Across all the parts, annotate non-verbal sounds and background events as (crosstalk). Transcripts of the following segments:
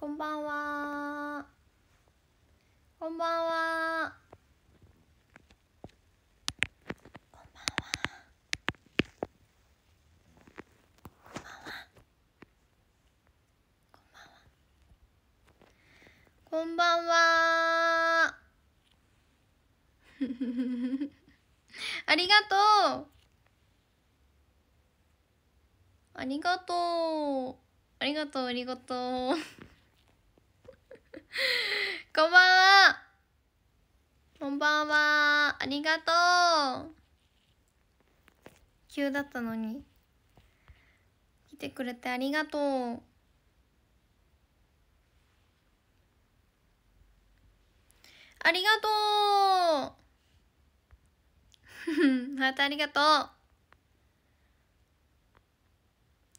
こんばんはこんばんはこんばんはこんばんはこありがとうありがとうありがとうありがとう (laughs) こんばんは。こんばんは。ありがとう。急だったのに。来てくれてありがとう。ありがとうふ、またありがとう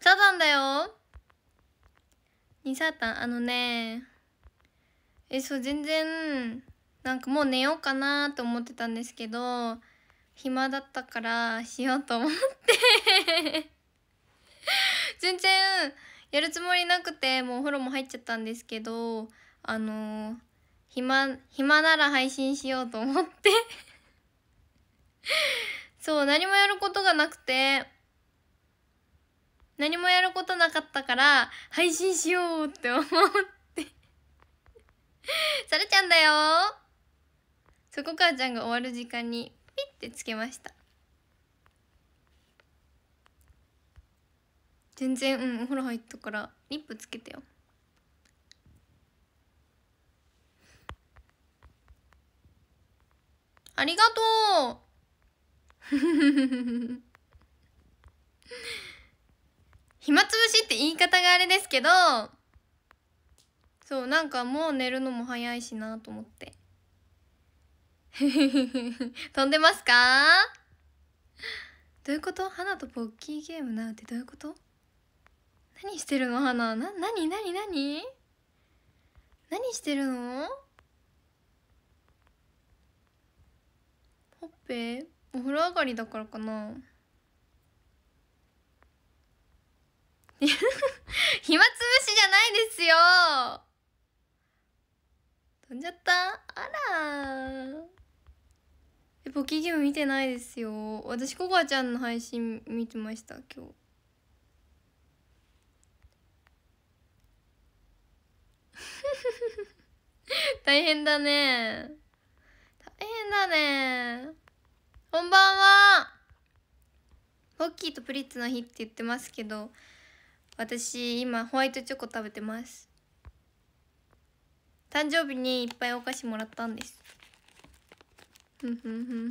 サタンだよにサタンあのねえそう全然なんかもう寝ようかなと思ってたんですけど暇だったからしようと思って (laughs) 全然やるつもりなくてもうお風呂も入っちゃったんですけどあのー、暇暇なら配信しようと思って (laughs) そう何もやることがなくて何もやることなかったから配信しようって思ってさるちゃんだよそこかあちゃんが終わる時間にピッてつけました全然うんお風呂入ったからリップつけてよありがとう (laughs) 暇つぶしって言い方があれですけどそうなんかもう寝るのも早いしなと思って (laughs) 飛んでますかどういうこと花とポッキーゲームなんてどういうこと何してるの花な何何何何してるのほっぺお風呂上がりだからかな (laughs) 暇つぶしじゃないですよ飛んじゃったあらえポキーゲーム見てないですよ私ココアちゃんの配信見てました今日 (laughs) 大変だね大変だねこんばんはポッキーとプリッツの日って言ってますけど私今ホワイトチョコ食べてます誕生日にいっぱいお菓子もらったんですうんふんうんふんうんうん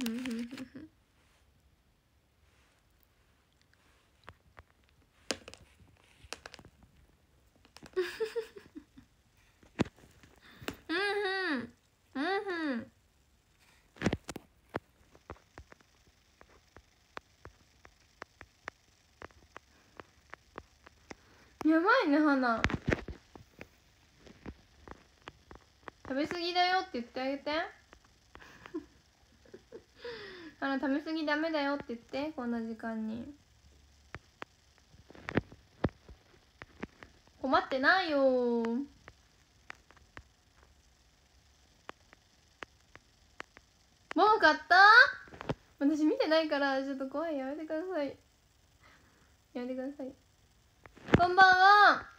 うんうんやばいね花食べ過ぎだよって言ってあげて (laughs) あの食べ過ぎダメだよって言ってこんな時間に困ってないよもう買った私見てないからちょっと怖いやめてくださいやめてくださいこんばんは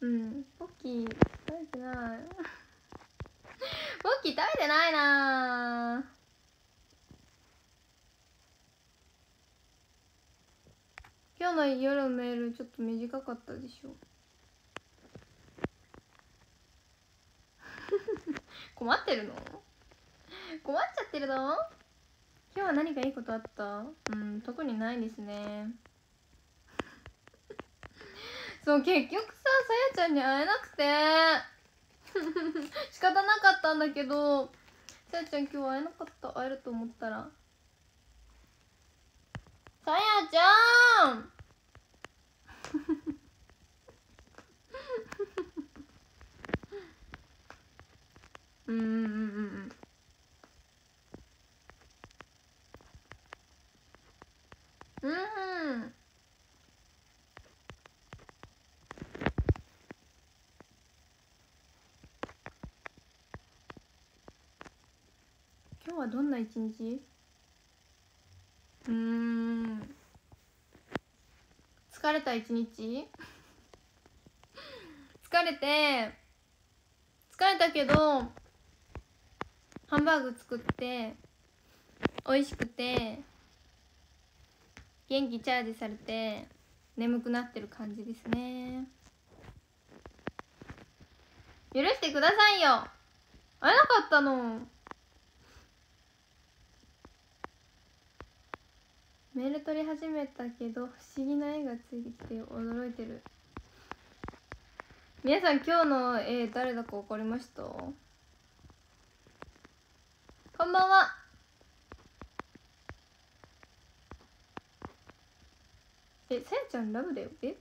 うんポッキー食べてないポッキー食べてないな今日の夜のメールちょっと短かったでしょ (laughs) 困ってるの困っちゃってるの今日は何かいいことあったうん特にないですねそう結局ささやちゃんに会えなくて (laughs) 仕方なかったんだけどさやちゃん今日会えなかった会えると思ったらさやちゃんん (laughs) うんうんうんうんうん今日はどんな一日うん疲れた一日 (laughs) 疲れて疲れたけどハンバーグ作って美味しくて元気チャージされて眠くなってる感じですね許してくださいよ会えなかったのメール取り始めたけど不思議な絵がついてきて驚いてる皆さん今日の絵誰だか分かりましたこんばんはえさやちゃんラブだよえ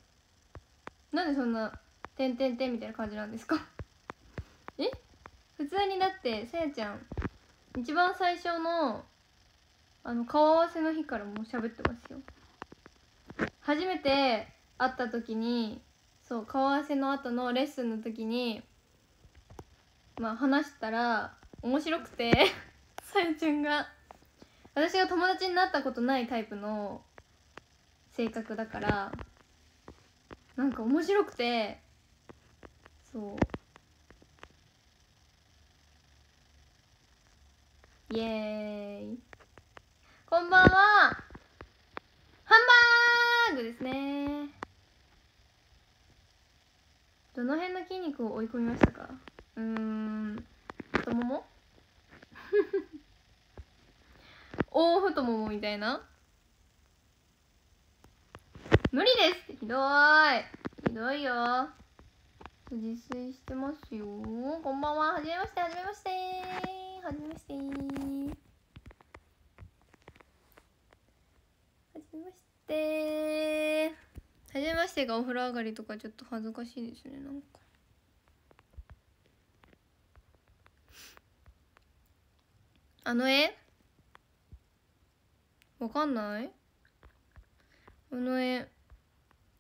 なんでそんな「てんてんてん」みたいな感じなんですかえ普通にだってさやちゃん一番最初のあの顔合わせの日からもう喋ってますよ初めて会った時にそう顔合わせの後のレッスンの時にまあ話したら面白くてさやちゃんが私が友達になったことないタイプの性格だからなんか面白くてそうイエーイこんばんはハンバーグですねどの辺の筋肉を追い込みましたかうーん太もも (laughs) 大太ももみたいな無理ですひどいひどいよ自炊してますよこんばんははじめましてはじめましてはじめましてめましてはじめましてがお風呂上がりとかちょっと恥ずかしいですねなんかあの絵わかんないあの絵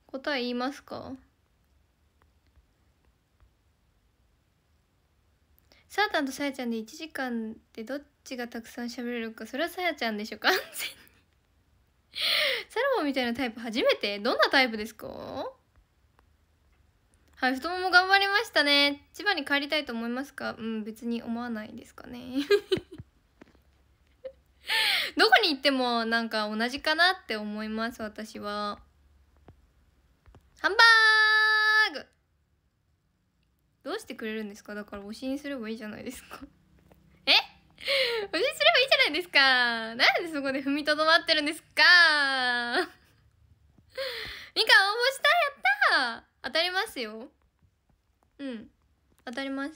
答え言いますかサータンとさやちゃんで1時間でどっちがたくさん喋れるかそれはさやちゃんでしょ完全に (laughs) サラモみたいなタイプ初めてどんなタイプですかはい、太もも頑張りましたね。千葉に帰りたいと思いますかうん、別に思わないですかね。(laughs) どこに行ってもなんか同じかなって思います、私は。ハンバーグどうしてくれるんですかだから推しにすればいいじゃないですかないですかなんでそこで踏みとどまってるんですかみかん応募したやった当たりますようん当たります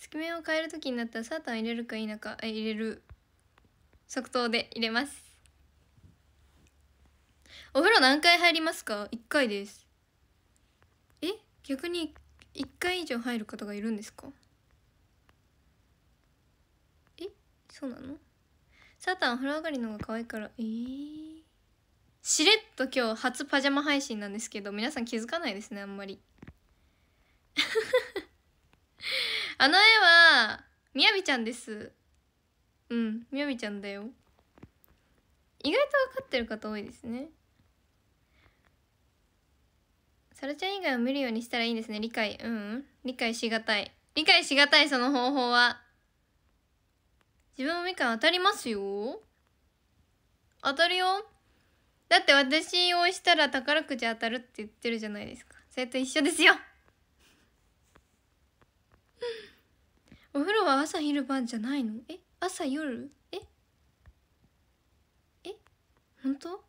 月面を変える時になったらサータン入れるか否かえ入れる即答で入れますお風呂何回入りますか1回ですえ逆に1回以上入る方がいるんですかそうなのサタン風呂上がりの方が可愛いからえー、しれっと今日初パジャマ配信なんですけど皆さん気づかないですねあんまり (laughs) あの絵はみやびちゃんですうんみやびちゃんだよ意外と分かってる方多いですねサルちゃん以外を見るようにしたらいいんですね理解うん、うん、理解しがたい理解しがたいその方法は自分もみかん当たりますよ当たるよだって私を押したら宝くじ当たるって言ってるじゃないですかそれと一緒ですよ (laughs) お風呂は朝昼晩じゃないのえ朝夜ええ本当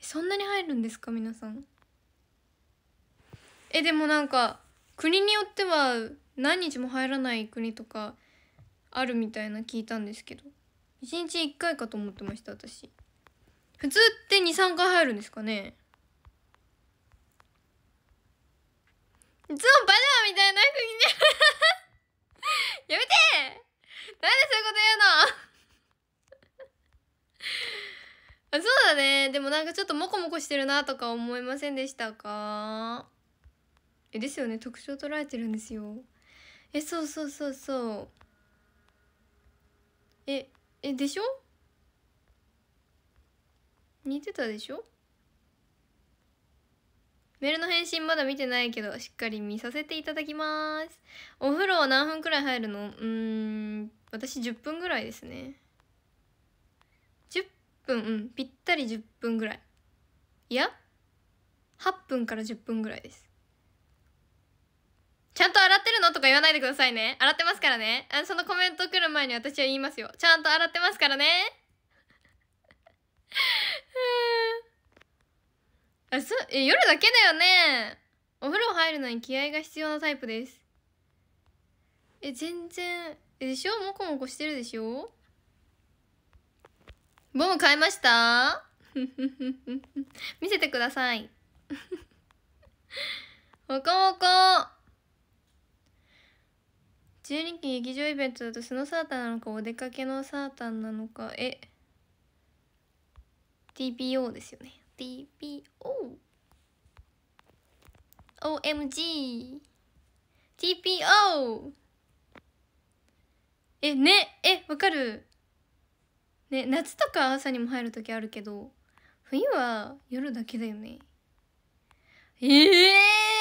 そんなに入るんですか皆さんえでもなんか国によっては何日も入らない国とかあるみたいな聞いたんですけど1日1回かと思ってました私普通って23回入るんですかねいつもバナナみたいな服にて (laughs) やめてなんでそういうこと言うの (laughs) あそうだねでもなんかちょっとモコモコしてるなとか思いませんでしたかえですよね特徴捉えてるんですよえそうそうそうそうええでしょ似てたでしょメールの返信まだ見てないけどしっかり見させていただきますお風呂は何分くらい入るのうん私10分ぐらいですね10分うんぴったり10分ぐらいいや8分から10分ぐらいですちゃんと洗ってるのとか言わないでくださいね。洗ってますからね。あそのコメント来る前に私は言いますよ。ちゃんと洗ってますからね。(laughs) あそえ夜だけだよね。お風呂入るのに気合が必要なタイプです。え、全然。え、でしょもこもこしてるでしょボム買いました (laughs) 見せてください。(laughs) モコモコ12期劇場イベントだと素のサータンなのかお出かけのサータンなのかえ TPO ですよね TPOOMG TPO えねえわかるね夏とか朝にも入る時あるけど冬は夜だけだよねええー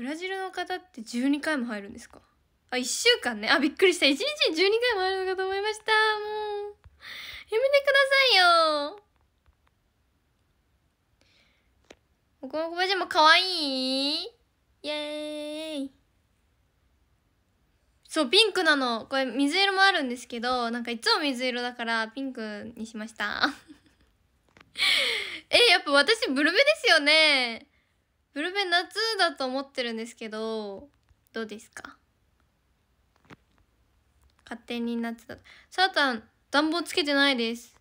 ブラジルの方って12回も入るんですかあ1週間ねあびっくりした1日に12回も入るのかと思いましたもうやめてくださいよもこもこパジャマかわいいイエーイそうピンクなのこれ水色もあるんですけどなんかいつも水色だからピンクにしました (laughs) えやっぱ私ブルベですよねブルベ夏だと思ってるんですけどどうですか勝手に夏だサータン暖房つけてないです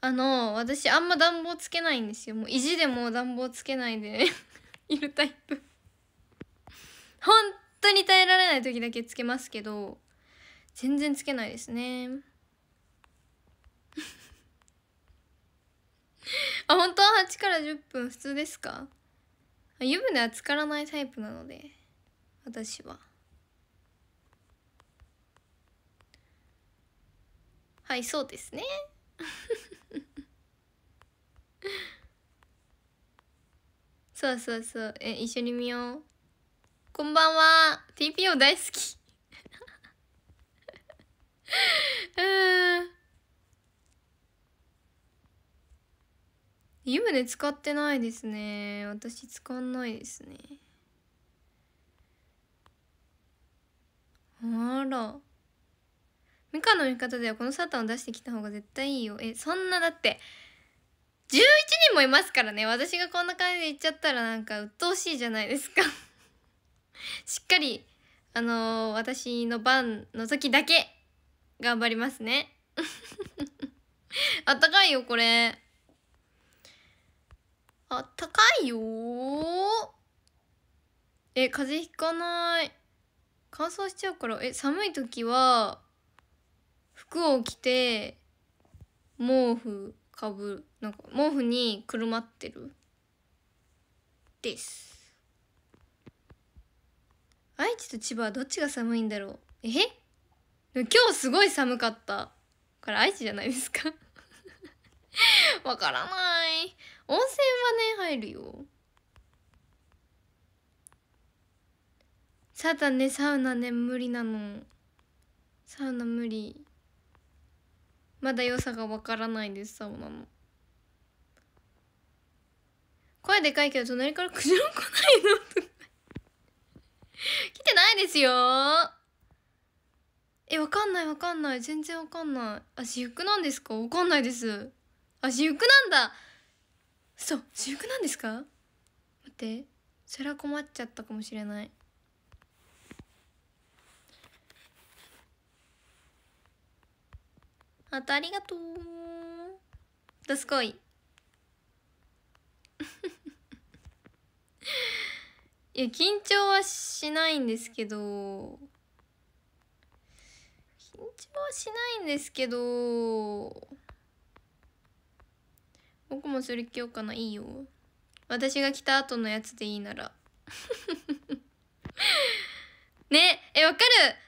あの私あんま暖房つけないんですよもう意地でも暖房つけないで (laughs) いるタイプ本当に耐えられない時だけつけますけど全然つけないですね (laughs) あ本当は8から10分普通ですか湯船は浸からないタイプなので私ははいそうですね (laughs) そうそうそうえ一緒に見ようこんばんは TPO 大好きうん (laughs) 湯船使ってないですね私使わないですねあらミカの味方ではこのサタンを出してきた方が絶対いいよえそんなだって11人もいますからね私がこんな感じで言っちゃったらなんか鬱陶しいじゃないですか (laughs) しっかりあのー、私の番の時だけ頑張りますね (laughs) あったかいよこれ。あったかいよえ風邪ひかない乾燥しちゃうからえ寒い時は服を着て毛布かぶなんか毛布にくるまってるです愛知と千葉はどっちが寒いんだろうえ今日すごい寒かったから愛知じゃないですか (laughs) わからない温泉はね入るよただねサウナね無理なのサウナ無理まだ良さがわからないですサウナの声でかいけど隣からクジラ来ないのとか来てないですよえわかんないわかんない全然わかんない足ゆくなんですかわかんないです足ゆくなんだそう私服なんですか待ってそれは困っちゃったかもしれないあとありがとうどすこいいや緊張はしないんですけど緊張はしないんですけど僕もそれ着ようかないいよ私が着た後のやつでいいなら (laughs) ねえわかる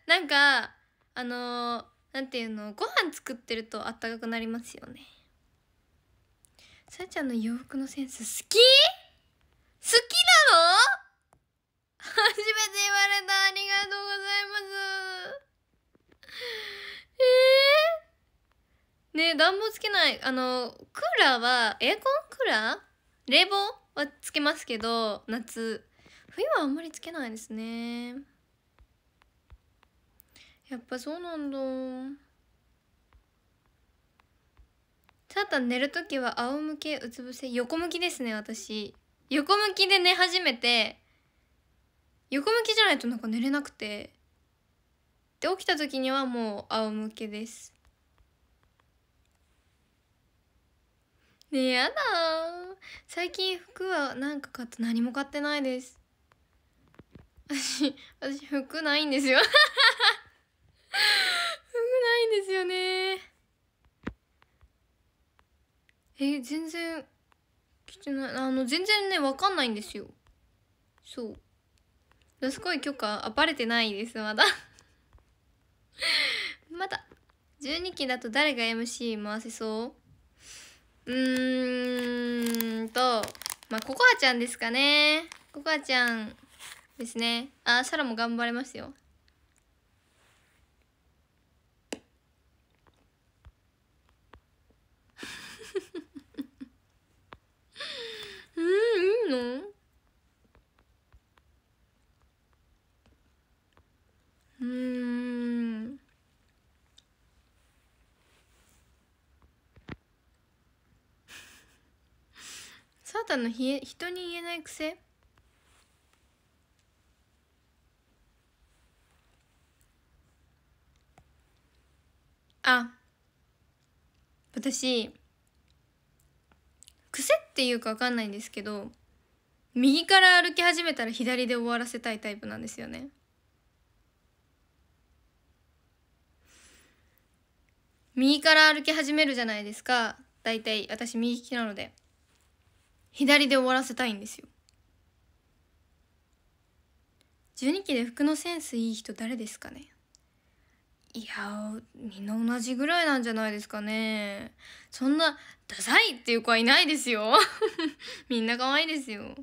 なんかあのー、なんていうのご飯作ってるとあったかくなりますよねさやちゃんの洋服のセンス好き好きなの初めて言われたありがとうございますえーね暖房つけないあのクーラーはエアコンクーラー冷房はつけますけど夏冬はあんまりつけないですねやっぱそうなんだただ寝る時は仰向けうつ伏せ横向きですね私横向きで寝始めて横向きじゃないとなんか寝れなくてで起きた時にはもう仰向けですねえやだ最近服は何か買って何も買ってないです私私服ないんですよ (laughs) 服ないんですよねえ全然着てないあの全然ね分かんないんですよそうすごい許可あばれてないですまだ (laughs) まだ12期だと誰が MC 回せそううーんと、まあ、ココアちゃんですかね。ココアちゃんですね。あ、サラも頑張れますよ。うん、いいのうん。サタのひえ人に言えない癖あ私癖っていうか分かんないんですけど右から歩き始めたら左で終わらせたいタイプなんですよね右から歩き始めるじゃないですかだいたい私右利きなので左で終わらせたいんですよ12期で服のセンスいい人誰ですかねいやみんな同じぐらいなんじゃないですかねそんなダサいっていう子はいないですよ (laughs) みんな可愛いですよ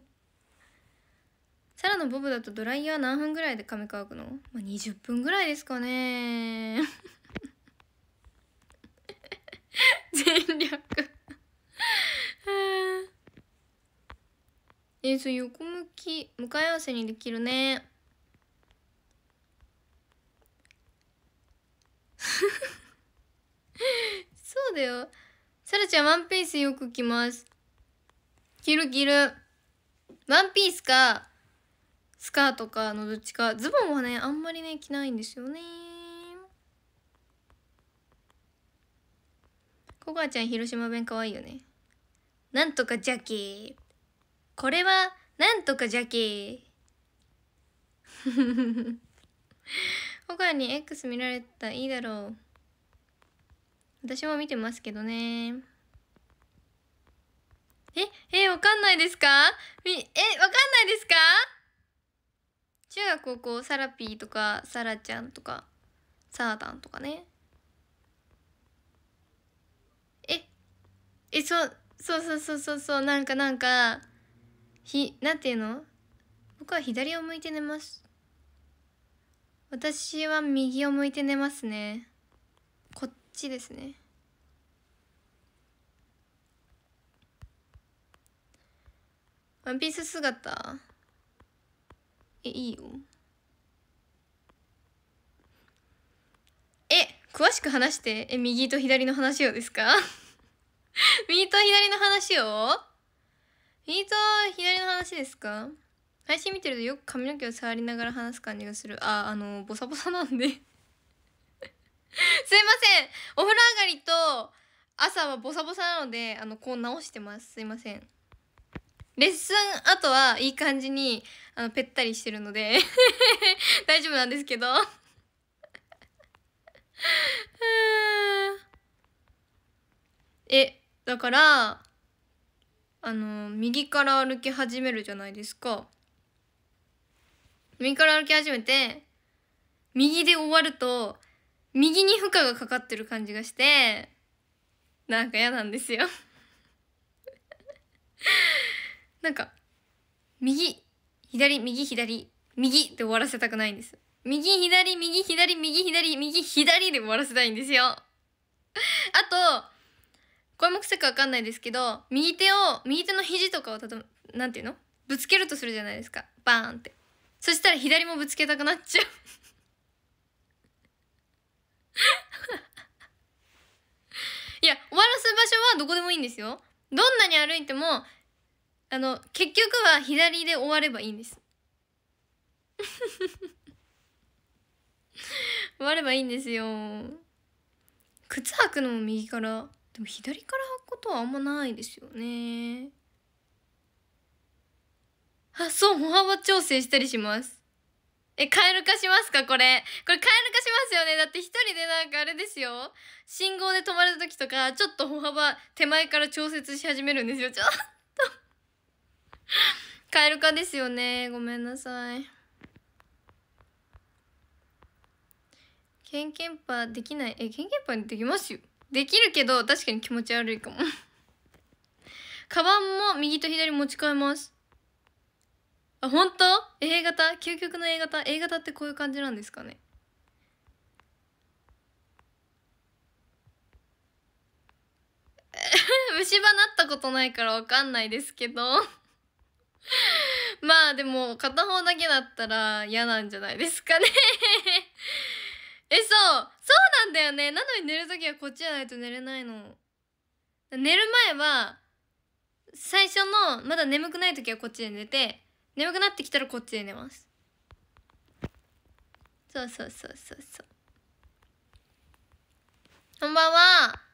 サラのボブだとドライヤー何分ぐらいで髪乾くの、まあ、20分ぐらいですかね (laughs) 全力えー、そう横向き向かい合わせにできるね (laughs) そうだよサルちゃんワンピースよく着ます着る着るワンピースかスカートかのどっちかズボンはねあんまりね着ないんですよねココアちゃん広島弁かわいいよねなんとかジャッキーこれはなんとかじゃけ他に X 見られたいいだろう私も見てますけどねええわかんないですかえわかんないですか中学高校サラピーとかサラちゃんとかサーダンとかねええそうそうそうそうそうそうなんかなんかひなんていうの僕は左を向いて寝ます私は右を向いて寝ますねこっちですねワンピース姿えいいよえ詳しく話してえ右と左の話をですか (laughs) 右と左の話をフィー左の話ですか配信見てるとよく髪の毛を触りながら話す感じがするああのボサボサなんで (laughs) すいませんお風呂上がりと朝はボサボサなのであのこう直してますすいませんレッスンあとはいい感じにあのぺったりしてるので (laughs) 大丈夫なんですけど (laughs) えだからあの右から歩き始めるじゃないですか右から歩き始めて右で終わると右に負荷がかかってる感じがしてなんか嫌なんですよ (laughs) なんか右左右左右で終わらせたくないんです右左右左右左右左で終わらせたいんですよあとこれも癖か分かんないですけど右手を右手の肘とかをたとなんていうのぶつけるとするじゃないですかバーンってそしたら左もぶつけたくなっちゃういや終わらす場所はどこでもいいんですよどんなに歩いてもあの結局は左で終わればいいんです (laughs) 終わればいいんですよ靴履くのも右からでも左から履くことはあんまないですよねあそう歩幅調整したりしますえ、カエル化しますかこれ。これカエル化しますよねだって一人でなんかあれですよ。信号で止まる時とか、ちょっと歩幅手前から調節し始めるんですよ。ちょっと (laughs) カエル化ですよね。ごめんなさい。ケンケンパできない。え、ケンケンパできますよ。できるけど確かに気持ち悪いかも (laughs) カバンも右と左持ち替えますあ本当 A 型究極の A 型 A 型ってこういう感じなんですかね (laughs) 虫歯なったことないからわかんないですけど (laughs) まあでも片方だけだったら嫌なんじゃないですかねえ、そうそうなんだよねなのに寝る時はこっちじゃないと寝れないの。寝る前は、最初の、まだ眠くない時はこっちで寝て、眠くなってきたらこっちで寝ます。そうそうそうそうそう。こんばんは。あ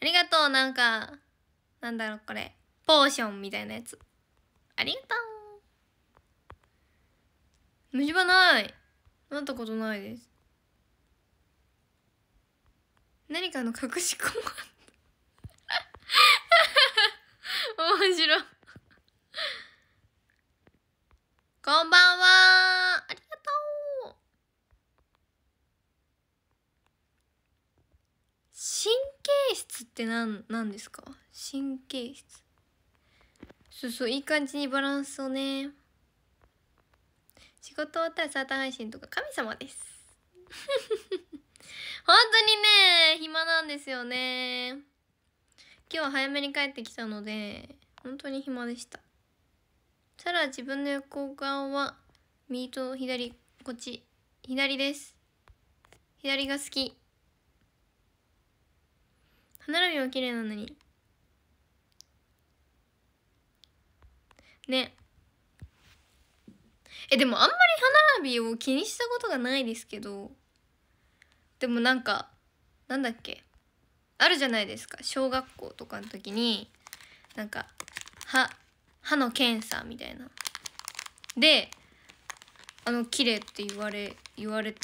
りがとう、なんか、なんだろう、これ。ポーションみたいなやつ。ありがとう。虫歯ない。なったことないです何かの隠しコマ面白こんばんはありがとう神経質ってなんなんですか神経質そうそういい感じにバランスをね仕事終わったらサーター配信とか神様です本当にね暇なんですよね今日は早めに帰ってきたので本当に暇でしたさら自分の横顔は右と左こっち左です左が好き歯並びは綺麗なのにねえでもあんまり歯並びを気にしたことがないですけどでもなんかなんだっけあるじゃないですか小学校とかの時になんか歯歯の検査みたいなであの綺麗って言われ言われ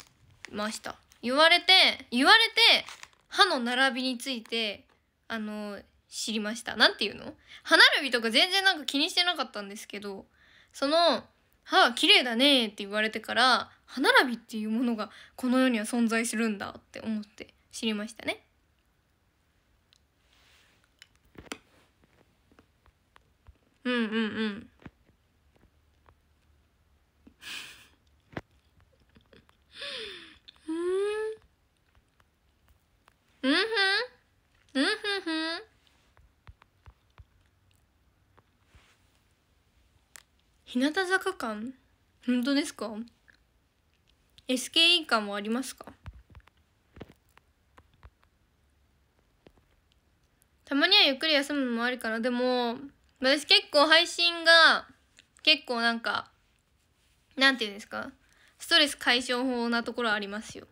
ました言われて言われて歯の並びについてあの知りました何て言うの歯並びとか全然なんか気にしてなかったんですけどそのはあ綺麗だね」って言われてから歯並びっていうものがこの世には存在するんだって思って知りましたね。うんうんうん。(laughs) うんふんうんふんふん日向坂館本当ですか ?SKE 館もありますかたまにはゆっくり休むのもあるかな。でも、私結構配信が、結構なんか、なんていうんですかストレス解消法なところありますよ。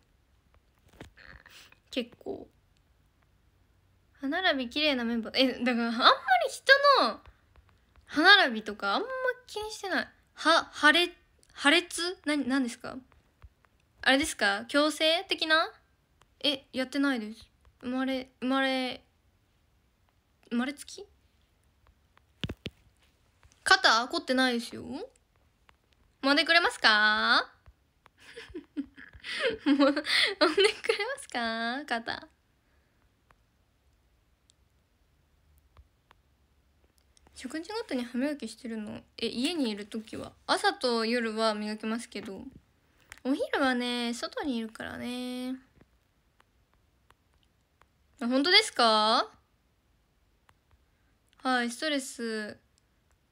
結構。歯並び綺麗なメンバー、え、だからあんまり人の歯並びとかあんま気にしてない歯破裂破裂何何ですかあれですか矯正的なえやってないです生まれ生まれ生まれつき肩凝ってないですよもんでくれますかも (laughs) んでくれますか肩食事ごとに歯磨きしてるのえ家にいる時は朝と夜は磨きますけどお昼はね外にいるからねあ本当ですかはいストレス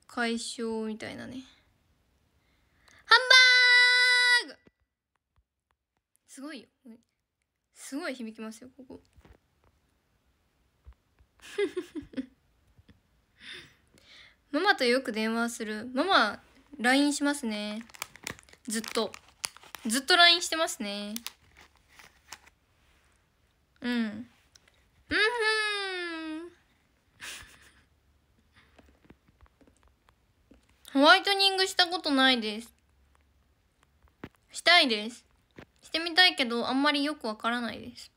解消みたいなねハンバーグすごいよすごい響きますよここママとよく電話する。ママ、LINE しますね。ずっと。ずっと LINE してますね。うん。うんふん。ホワイトニングしたことないです。したいです。してみたいけど、あんまりよくわからないです。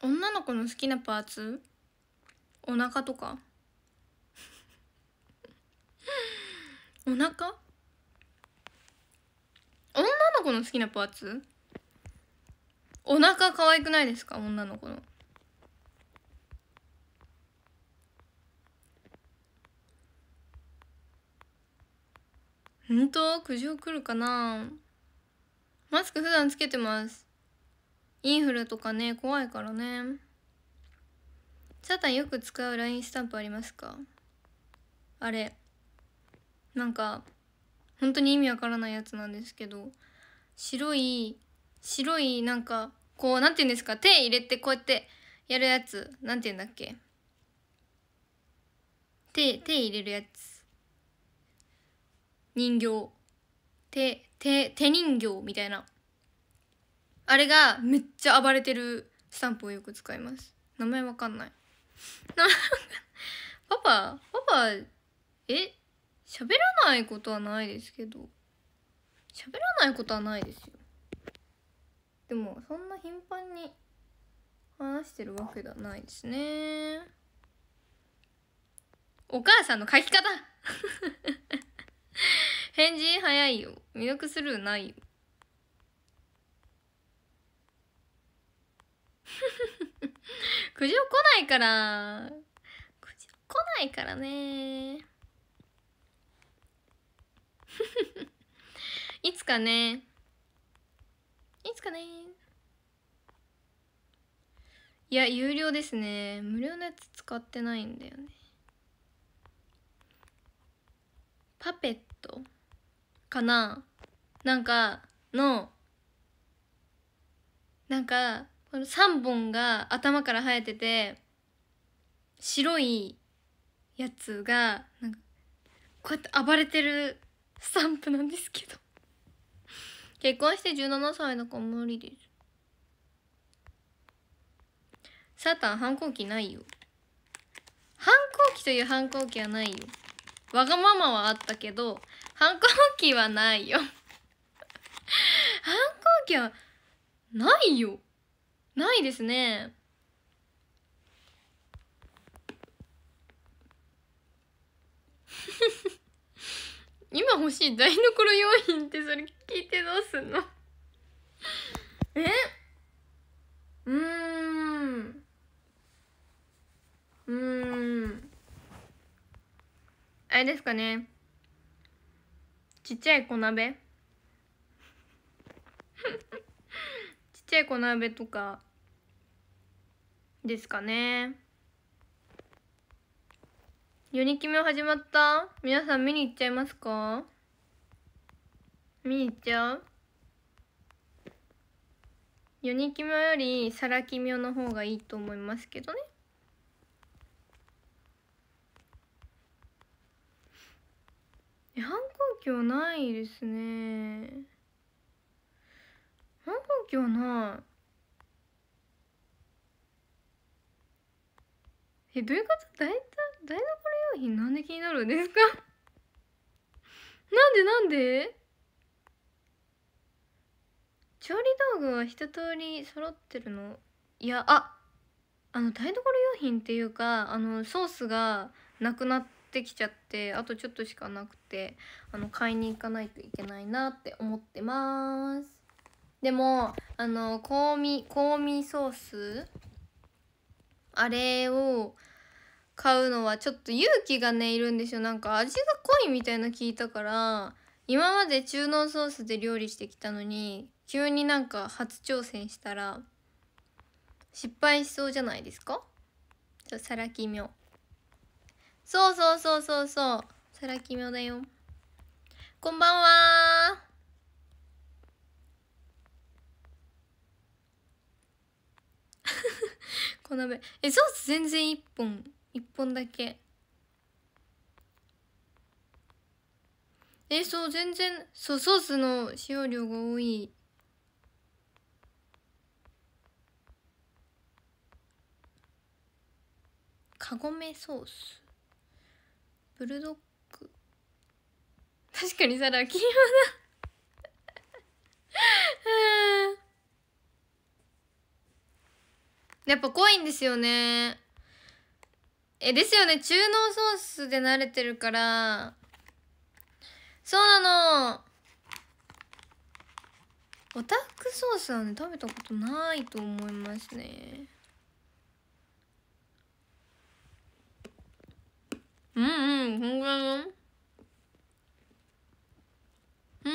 女の子の好きなパーツお腹とかお腹女の子の好きなパーツお腹可愛くないですか女の子の本当苦情来るかなマスク普段つけてますインフルとかね怖いからねサタンよく使う LINE スタンプありますかあれなんか本当に意味わからないやつなんですけど白い白いなんかこうなんて言うんですか手入れてこうやってやるやつなんて言うんだっけ手手入れるやつ人形手手手人形みたいなあれがめっちゃ暴れてるスタンプをよく使います名前わかんない (laughs) パパパパえ喋らないことはないですけど喋らないことはないですよでもそんな頻繁に話してるわけではないですねお母さんの書き方 (laughs) 返事早いよ未読スルーないよ (laughs) 苦情来ないから。苦情来ないからね。(laughs) いつかね。いつかね。いや、有料ですね。無料のやつ使ってないんだよね。パペットかななんかの、なんか、この3本が頭から生えてて白いやつがなんかこうやって暴れてるスタンプなんですけど (laughs) 結婚して17歳だから無理ですサタン反抗期ないよ反抗期という反抗期はないよわがままはあったけど反抗期はないよ (laughs) 反抗期はないよないですねフフフ今欲しい台所用品ってそれ聞いてどうすんの (laughs) えうんうんあれですかねちっちゃい小鍋 (laughs) ちっちゃい小鍋とかですかね4人決め始まった皆さん見に行っちゃいますか見に行っちゃう4人決めよりサラキミョの方がいいと思いますけどね反抗期はないですね反抗期はないえどういうこと大台所用品なんで気になるんですか (laughs) なんでなんで調理道具は一通り揃ってるのいやああの台所用品っていうかあのソースがなくなってきちゃってあとちょっとしかなくてあの買いに行かないといけないなって思ってますでもあの香味香味ソースあれを買うのはちょっと勇気がねいるんですよなんか味が濃いみたいな聞いたから今まで中濃ソースで料理してきたのに急になんか初挑戦したら失敗しそうじゃないですかちょさらきみょそうそうそうそうそうさらきみょだよこんばんは小鍋えソース全然1本1本だけえそう全然そうソースの使用量が多いカゴメソースブルドッグ確かにサラ黄色だうん (laughs) やっぱ怖いんですよねえですよね中濃ソースで慣れてるからそうなのオタフクソースはね食べたことないと思いますねうんうんほんぐらいのうん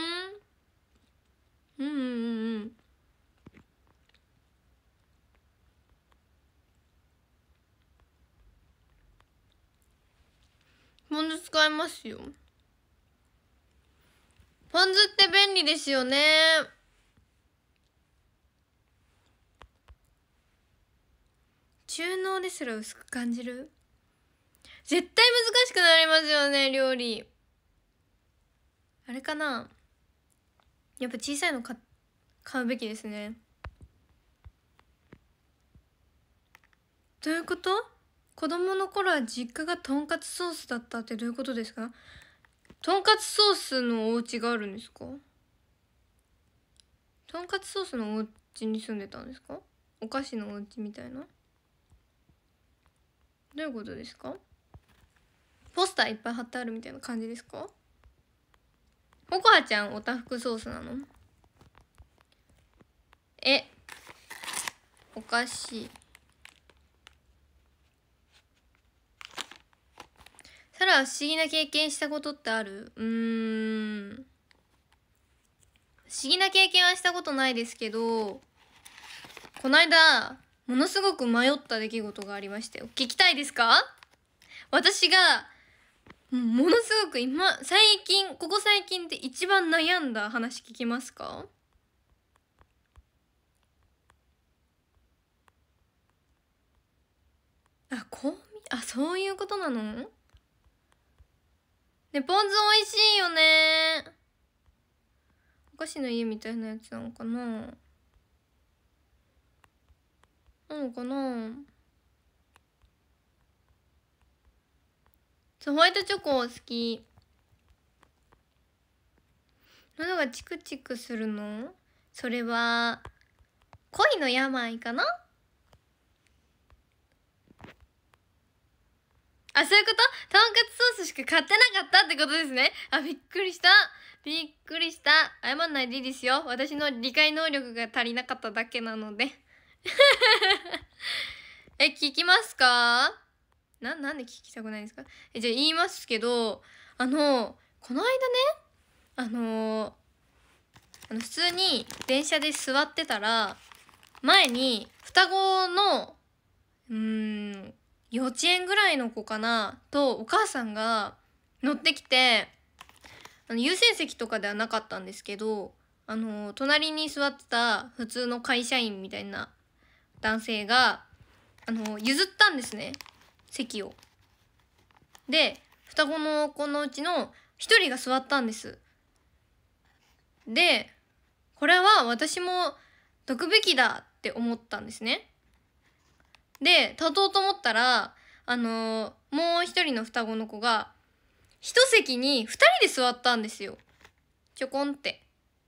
うんうんうんうんポン酢使いますよポン酢って便利ですよね中濃ですら薄く感じる絶対難しくなりますよね料理あれかなやっぱ小さいの買買うべきですねどういうこと子供の頃は実家がとんかつソースだったってどういうことですかとんかつソースのお家があるんですかとんかつソースのお家に住んでたんですかお菓子のお家みたいなどういうことですかポスターいっぱい貼ってあるみたいな感じですかほこはちゃんおたふくソースなのえお菓子たら不思議な経験したことってあるうーん不思議な経験はしたことないですけどこの間ものすごく迷った出来事がありましたよ聞きたいですか私がものすごく今最近ここ最近で一番悩んだ話聞きますかあこうあそういうことなのねポン酢美味しいよねお菓子の家みたいなやつなのかななのかなそうホワイトチョコ好き喉がチクチクするのそれは恋の病かなあ、そういうこととんかつソースしか買ってなかったってことですね。あ、びっくりした。びっくりした。謝んないでいいですよ。私の理解能力が足りなかっただけなので (laughs) え、聞きますかな、なんで聞きたくないんですかえ、じゃあ言いますけど、あの、この間ね、あのあの普通に電車で座ってたら、前に双子の、うーん、幼稚園ぐらいの子かなとお母さんが乗ってきてあの優先席とかではなかったんですけどあの隣に座ってた普通の会社員みたいな男性があの譲ったんですね席を。で双子の子のうちの1人が座ったんです。でこれは私も解くべきだって思ったんですね。で立とうと思ったらあのー、もう一人の双子の子が一席に2人で座ったんですよちょこんって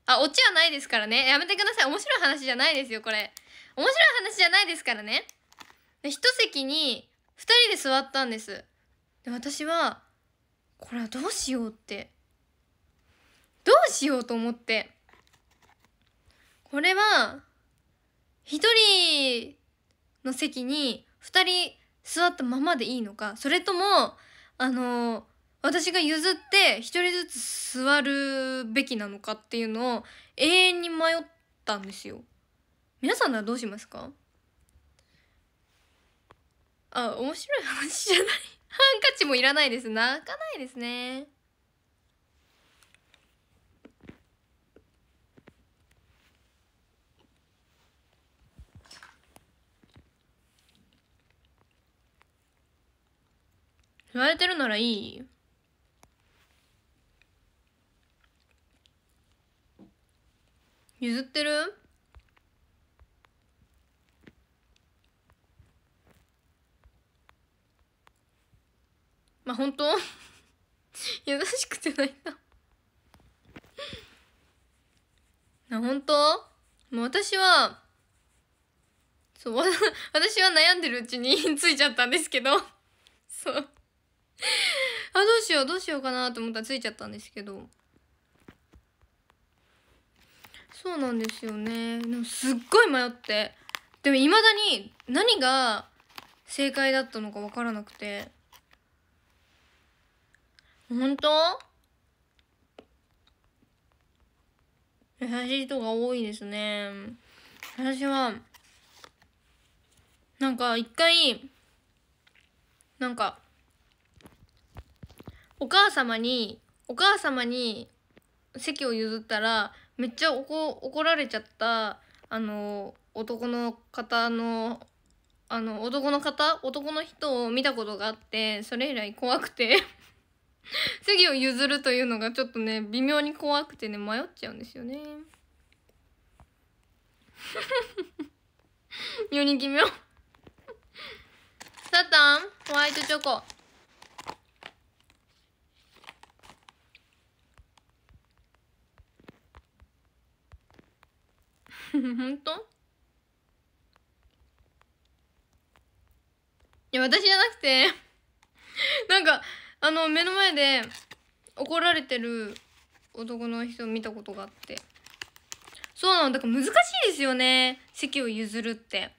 あオチはないですからねやめてください面白い話じゃないですよこれ面白い話じゃないですからねで一席に2人で座ったんですで私はこれはどうしようってどうしようと思ってこれは一人の席に2人座ったままでいいのかそれともあの私が譲って1人ずつ座るべきなのかっていうのを永遠に迷ったんですよ。皆さんならどうしますかあ面白い話じゃない (laughs) ハンカチもいらないです泣かないですね。言われてるならいい譲ってるまあ本当 (laughs) 優しくて泣いたな本当もう私はそう (laughs) 私は悩んでるうちに (laughs) ついちゃったんですけどそう (laughs) あ、どうしよう、どうしようかなと思ったらついちゃったんですけど。そうなんですよね。でもすっごい迷って。でもいまだに何が正解だったのか分からなくて。本当優しい人が多いですね。私は、なんか一回、なんか、お母様にお母様に席を譲ったらめっちゃ怒られちゃったあの男の方のあの男の方男の人を見たことがあってそれ以来怖くて (laughs) 席を譲るというのがちょっとね微妙に怖くてね迷っちゃうんですよね4人 (laughs) 奇妙サタンホワイトチョコ (laughs) 本当いや私じゃなくて (laughs) なんかあの目の前で怒られてる男の人を見たことがあってそうなんだから難しいですよね席を譲るって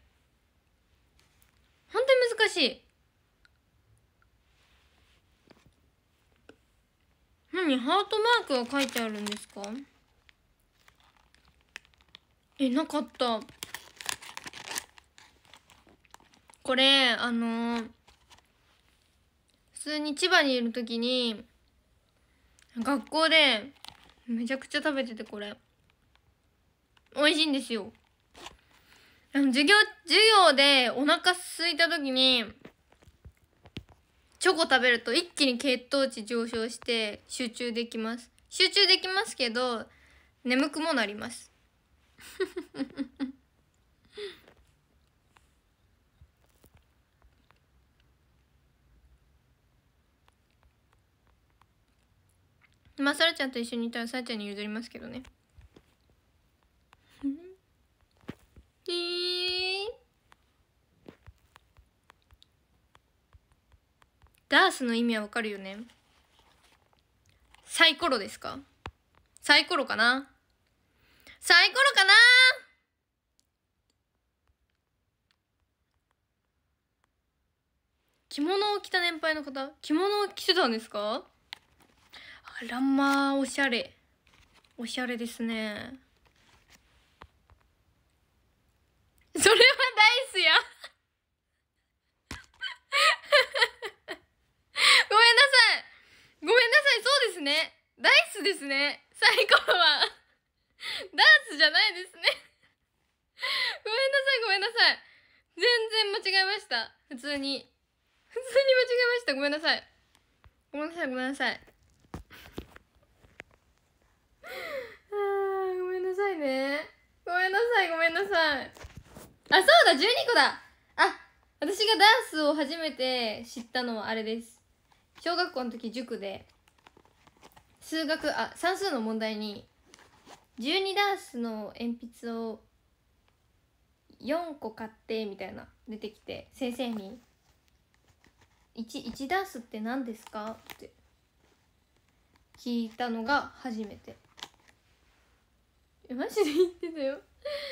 本当に難しい何ハートマークが書いてあるんですかえなかったこれあのー、普通に千葉にいる時に学校でめちゃくちゃ食べててこれ美味しいんですよあの授業授業でお腹空いた時にチョコ食べると一気に血糖値上昇して集中できます集中できますけど眠くもなります (laughs) まあさらちゃんと一緒にいたらさらちゃんに譲りますけどね (laughs) えー、ダースの意味はわかるよねサイコロですかサイコロかなサイコロかな着物を着た年配の方着物を着てたんですかあらまあおしゃれおしゃれですねそれはダイスや (laughs) ごめんなさいごめんなさいそうですねダイスですねサイコロはダンスじゃないですねごめんなさい、ごめんなさい。全然間違えました。普通に。普通に間違えました。ごめんなさい。ごめんなさい、ごめんなさい。あーごめんなさいね。ごめんなさい、ごめんなさい。あ、そうだ、12個だあ、私がダンスを初めて知ったのはあれです。小学校の時塾で、数学、あ、算数の問題に、12ダースの鉛筆を4個買ってみたいな出てきて先生に 1, 1ダースって何ですか?」って聞いたのが初めてえマジで言ってたよ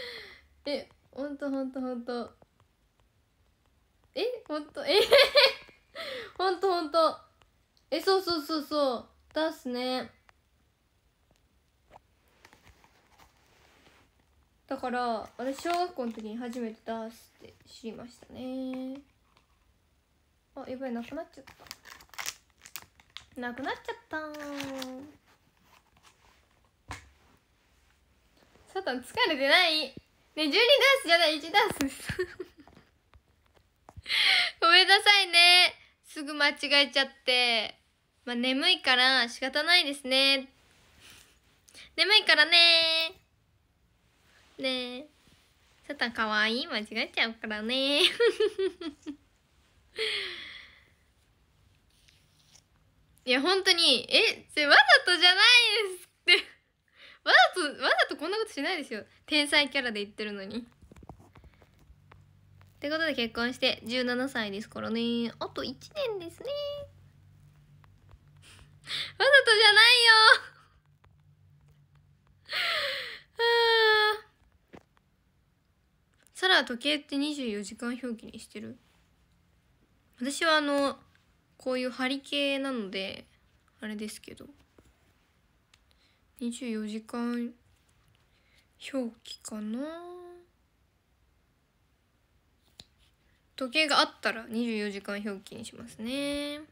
(laughs) えほんとほんとほんとえほんとえ (laughs) ほんとほんとえそうそうそうそうダースねだから私小学校の時に初めてダースって知りましたねあやばいなくなっちゃったなくなっちゃったサタン疲れてないね12ダースじゃない1ダースす (laughs) ごめんなさいねすぐ間違えちゃってまあ眠いから仕方ないですね眠いからね可愛い間違えちゃうからね (laughs) いや本当にえそれわざとじゃないですってわざとわざとこんなことしないですよ天才キャラで言ってるのにってことで結婚して17歳ですからねあと1年ですね (laughs) わざとじゃないよはあ (laughs) サラ時計って24時間表記にしてる私はあのこういう針系なのであれですけど24時間表記かな時計があったら24時間表記にしますねちー (laughs)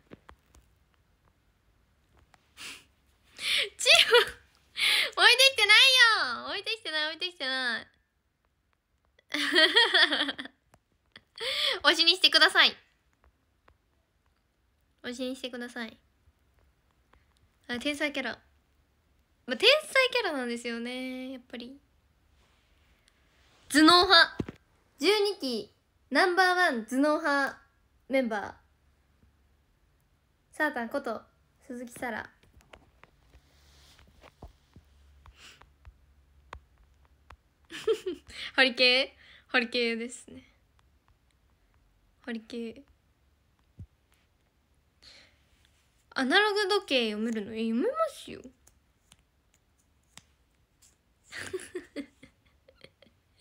置いてきてないよ置いてきてない置いてきてない推 (laughs) しにしてください推しにしてくださいあ天才キャラ、まあ、天才キャラなんですよねやっぱり頭脳派12期ナンバーワン頭脳派メンバーサータンこと鈴木沙羅ハリケーンホリケーですねホリケーアナログ時計読めるの読めますよ (laughs)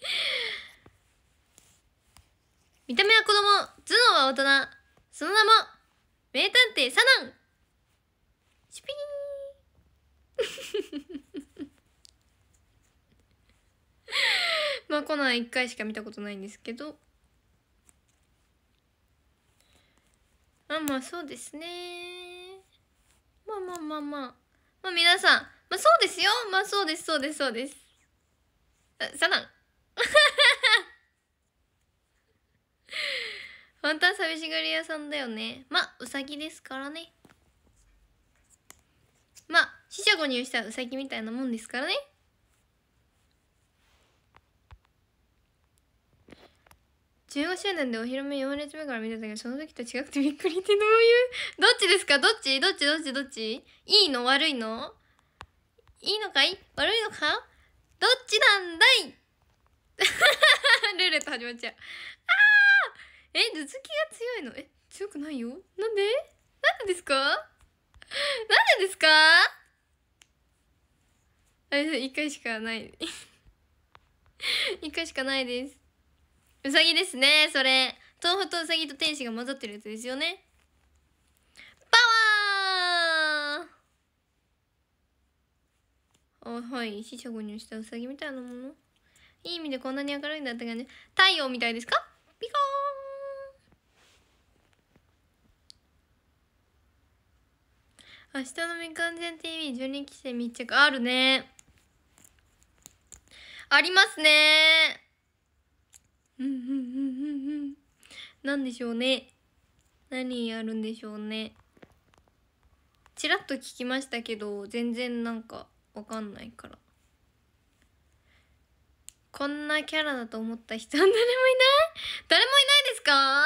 見た目は子供頭脳は大人その名も名探偵サナンシュピー (laughs) まあコナン1回しか見たことないんですけどあまあそうですねまあまあまあまあまあ皆さんまあそうですよまあそうですそうですそうですあサナン (laughs) 本当は寂しがり屋さんだよねまあうさぎですからねまあ四捨五入したうさぎみたいなもんですからね15周年でお披露目4列目から見てたけど、その時と違くてびっくりってどういうどっちですかどっちどっちどっちどっちいいの悪いのいいのかい悪いのかどっちなんだい (laughs) ルーレット始まっちゃう。ああえ、頭突きが強いのえ、強くないよなんでなんでですかなんでですかあれ、一回しかない。(laughs) 一回しかないです。うさぎですねそれ豆腐とうさぎと天使が混ざってるやつですよねパワーあはい死者誤入したうさぎみたいなものいい意味でこんなに明るいんだったがね太陽みたいですかピコーン明日の未完全 TV12 期生密着あるねありますねうんうんうんうんうん何でしょうね何やるんでしょうねちらっと聞きましたけど全然なんかわかんないからこんなキャラだと思った人は誰もいない誰もいないですか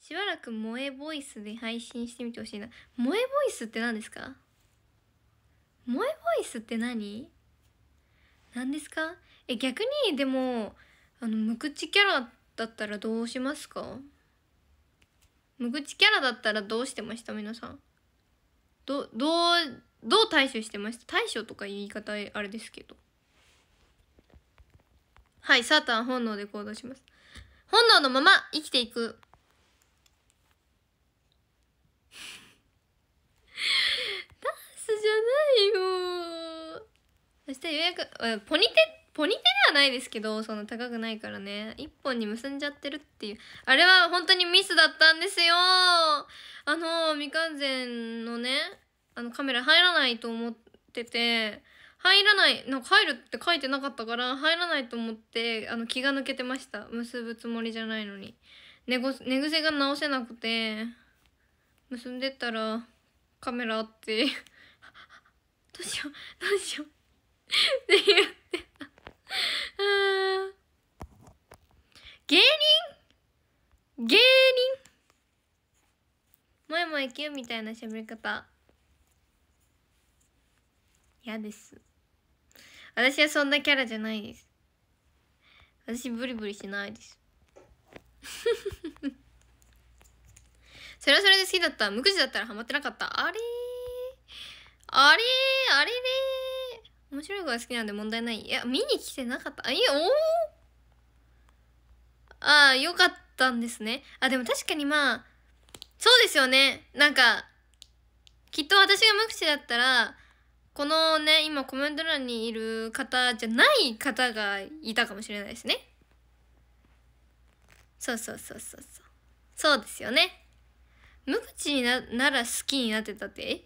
しばらく萌えボイスで配信してみてほしいな萌えボイスって何ですか萌えボイスって何何ですかえ逆にでもあの無口キャラだったらどうしますか無口キャラだったらどうしてました皆さんどどうどう対処してました対処とか言い方あれですけどはいサータン本能で行動します本能のまま生きていくダンスじゃないよそしてようやくポニテポニテではないですけどその高くないからね1本に結んじゃってるっていうあれは本当にミスだったんですよあの未完全のねあのカメラ入らないと思ってて入らないなんか入るって書いてなかったから入らないと思ってあの気が抜けてました結ぶつもりじゃないのに寝ご寝癖が直せなくて結んでったらカメラあって (laughs) どうしよう (laughs) どうしよう (laughs) っていう芸人芸人もえもえキュンみたいな喋り方嫌です私はそんなキャラじゃないです私ブリブリしないです (laughs) それはそれで好きだった無口だったらハマってなかったあれあれあれれ面白い子が好きなんで問題ないいや見に来てなかったあいいおああよかったんですねあでも確かにまあそうですよねなんかきっと私が無口だったらこのね今コメント欄にいる方じゃない方がいたかもしれないですねそうそうそうそうそうそうですよね無口にななら好きになってたって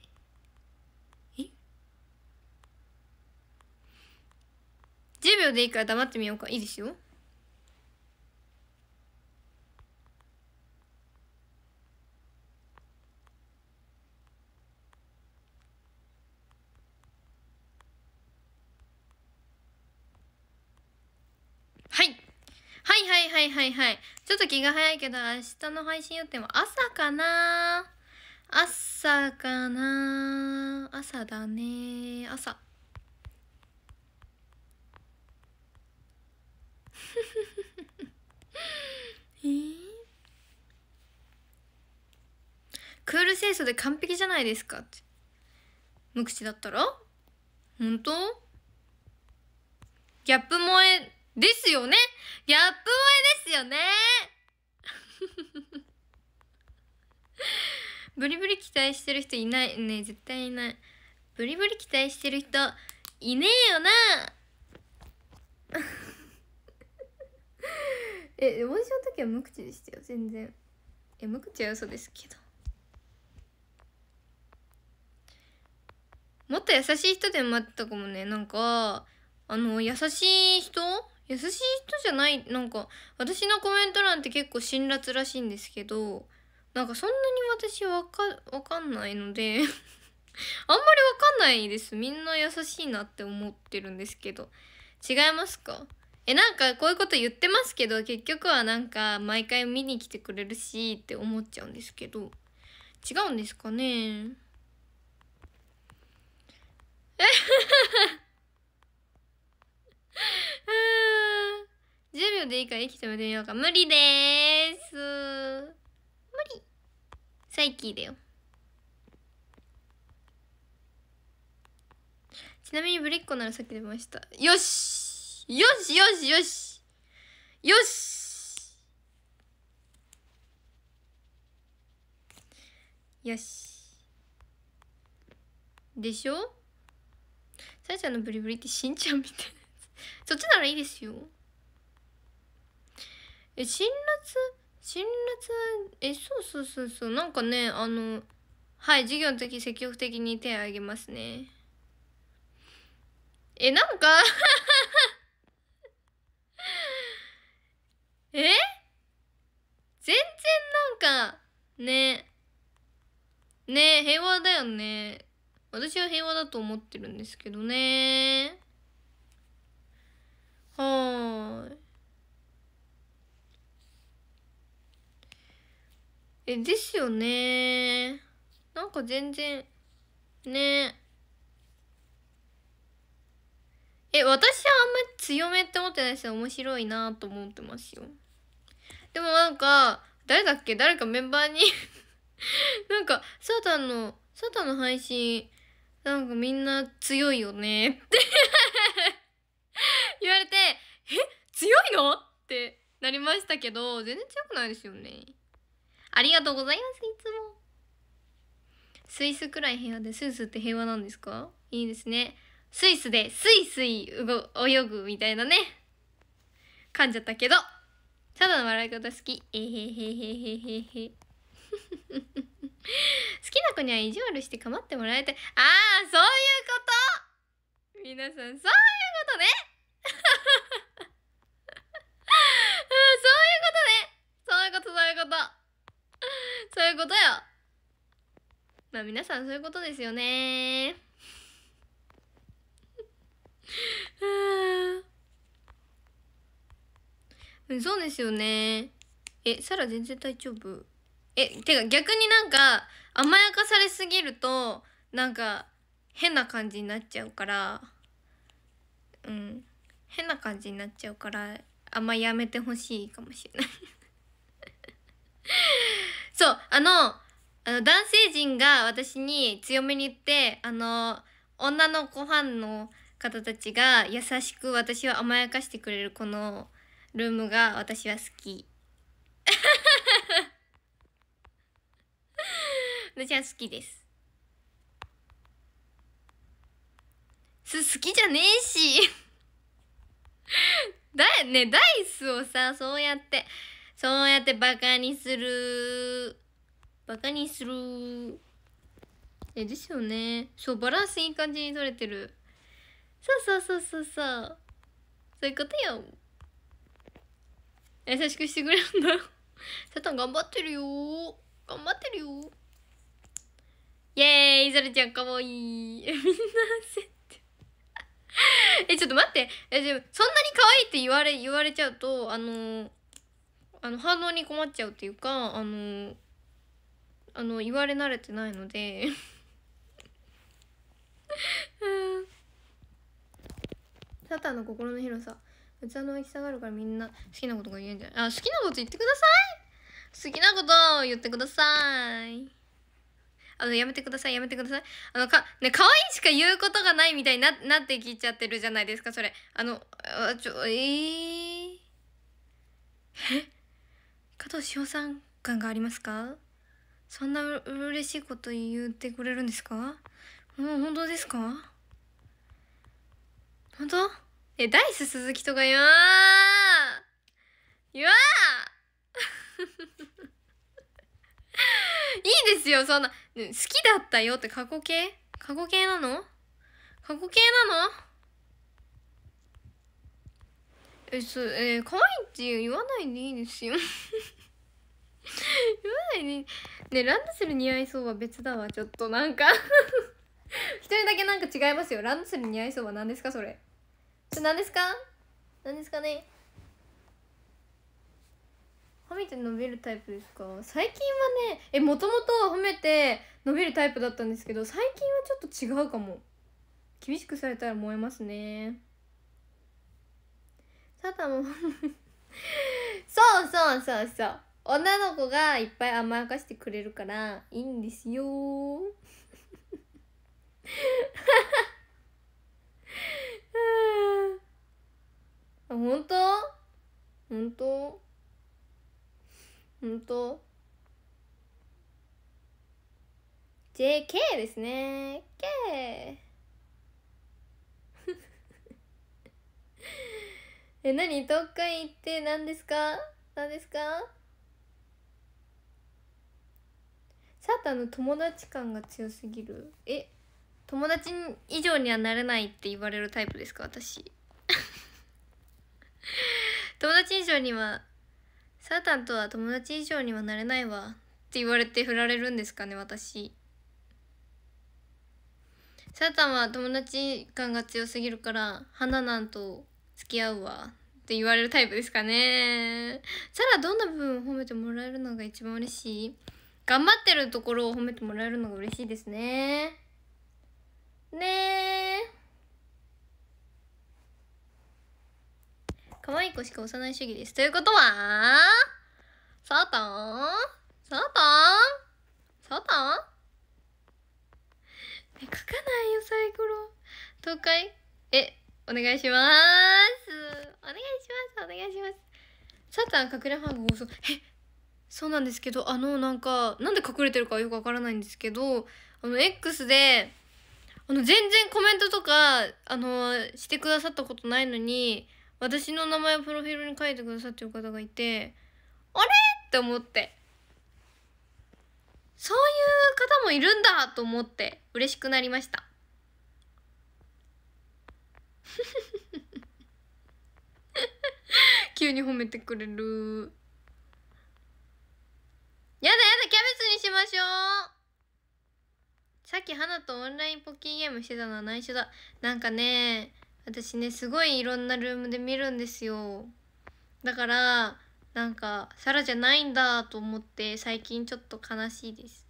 10秒でいいから黙ってみようかいいですよはいはいはいはいはい。ちょっと気が早いけど、明日の配信予定は朝かな朝かな朝だね朝。(laughs) クール清楚で完璧じゃないですかって無口だったら本当ギャップ萌えですよねギャップ萌えですよね (laughs) ブリブリ期待してる人いないね絶対いないブリブリ期待してる人いねえよな (laughs) (laughs) えオーディションの時は無口でしたよ全然いや無口は嘘ですけどもっと優しい人で待っったかもねなんかあの優しい人優しい人じゃないなんか私のコメント欄って結構辛辣らしいんですけどなんかそんなに私わかわかんないので (laughs) あんまりわかんないですみんな優しいなって思ってるんですけど違いますかえなんかこういうこと言ってますけど結局はなんか毎回見に来てくれるしって思っちゃうんですけど違うんですかね10秒でいいから息止めてみようか無理です無理サイキーだよちなみにブリッコならさっき出ましたよしよしよしよしよしよしでしょさやちゃんのブリブリってしんちゃんみたいなやつそっちならいいですよえ辛辣辛辣えそうそうそうそうなんかねあのはい授業の時積極的に手あ挙げますねえなんか (laughs) え全然なんか、ね。ね平和だよね。私は平和だと思ってるんですけどね。はーい。え、ですよね。なんか全然、ね。え、私はあんまり強めって思ってないですよ。面白いなと思ってますよ。でもなんか、誰だっけ誰かメンバーに (laughs) なんか、サタンの、サタンの配信、なんかみんな強いよねって言われて、え強いのってなりましたけど、全然強くないですよね。ありがとうございます、いつも。スイスくらい平和で、スースって平和なんですかいいですね。スイスでスイスイ泳ぐみたいなね噛んじゃったけどただの笑い方好きえへへへへへへ (laughs) 好きな子には意地悪して構ってもらいたいああそういうこと皆さんそういうことね (laughs) そういうことねそういうことそういうことそういうことよまあ皆さんそういうことですよねうそうですよね。え、サラ全然大丈夫え、てか逆になんか甘やかされすぎると、なんか変な感じになっちゃうから、うん。変な感じになっちゃうから、あんまやめてほしいかもしれない (laughs) そう、あの、あの男性陣が私に強めに言って、あの、女の子ファンの方たちが優しく私を甘やかしてくれるこのルームが私は好き (laughs) 私は好きですす好きじゃねえし (laughs) だねダイスをさそうやってそうやってバカにするバカにするえですよねそうバランスいい感じに取れてるそうそうそうそうそうそういうことよ優しくしてくれるんだよサタン頑張ってるよ頑張ってるよイエーイサルちゃんかわいいみんな焦ってえちょっと待ってえでもそんなに可愛いって言われ言われちゃうとあのー、あの反応に困っちゃうっていうかあのー、あの言われ慣れてないのでうん (laughs) サタンの心の広さ器の大きさがあるからみんな好きなことが言えんじゃないあ好きなこと言ってください好きなこと言ってくださいあのやめてくださいやめてくださいあのかね可愛いしか言うことがないみたいにななってきちゃってるじゃないですかそれあのあちょえー、え加藤保さん感がありますかそんなう嬉しいこと言ってくれるんですかもう本当ですか本当え、ダイス鈴木とか言わー言わー (laughs) いいですよ、そんな。好きだったよって過去形過去形なの過去形なのえ、そう、えー、可愛いって言わないでいいですよ。(laughs) 言わないでいい。ね、ランドセル似合いそうは別だわ、ちょっとなんか (laughs) 一人だけなんか違いますよ。ランドセル似合いそうは何ですか、それ。それ何ですか何ですかね褒めて伸びるタイプですか最近はねえもともと褒めて伸びるタイプだったんですけど最近はちょっと違うかも厳しくされたら燃えますねただも (laughs) そうそうそうそう女の子がいっぱい甘やかしてくれるからいいんですよ (laughs) あ本当本当本当 JK ですね K (laughs) え何どっか行って何ですか何ですかサータの友達感が強すぎるえ友達以上にはなれないって言われるタイプですか私 (laughs) 友達以上にはサータンとは友達以上にはなれないわって言われて振られるんですかね私サータンは友達感が強すぎるから花なんと付き合うわって言われるタイプですかねサラどんな部分を褒めてもらえるのが一番嬉しい頑張ってるところを褒めてもらえるのが嬉しいですねねえ可愛い子しか幼い主義です。ということは、サタンサタンサタンえ、書かないよ、サイコロ。東海え、お願いします。お願いします、お願いします。サタン隠れファンが多そえ、そうなんですけど、あの、なんか、なんで隠れてるかよくわからないんですけど、あの、X で、あの、全然コメントとか、あの、してくださったことないのに、私の名前をプロフィールに書いてくださってる方がいてあれって思ってそういう方もいるんだと思って嬉しくなりました (laughs) 急に褒めてくれるやだやだキャベツにしましょうさっき花とオンラインポッキーゲームしてたのは内緒だなんかね私ねすごいいろんなルームで見るんですよだからなんかサラじゃないんだと思って最近ちょっと悲しいです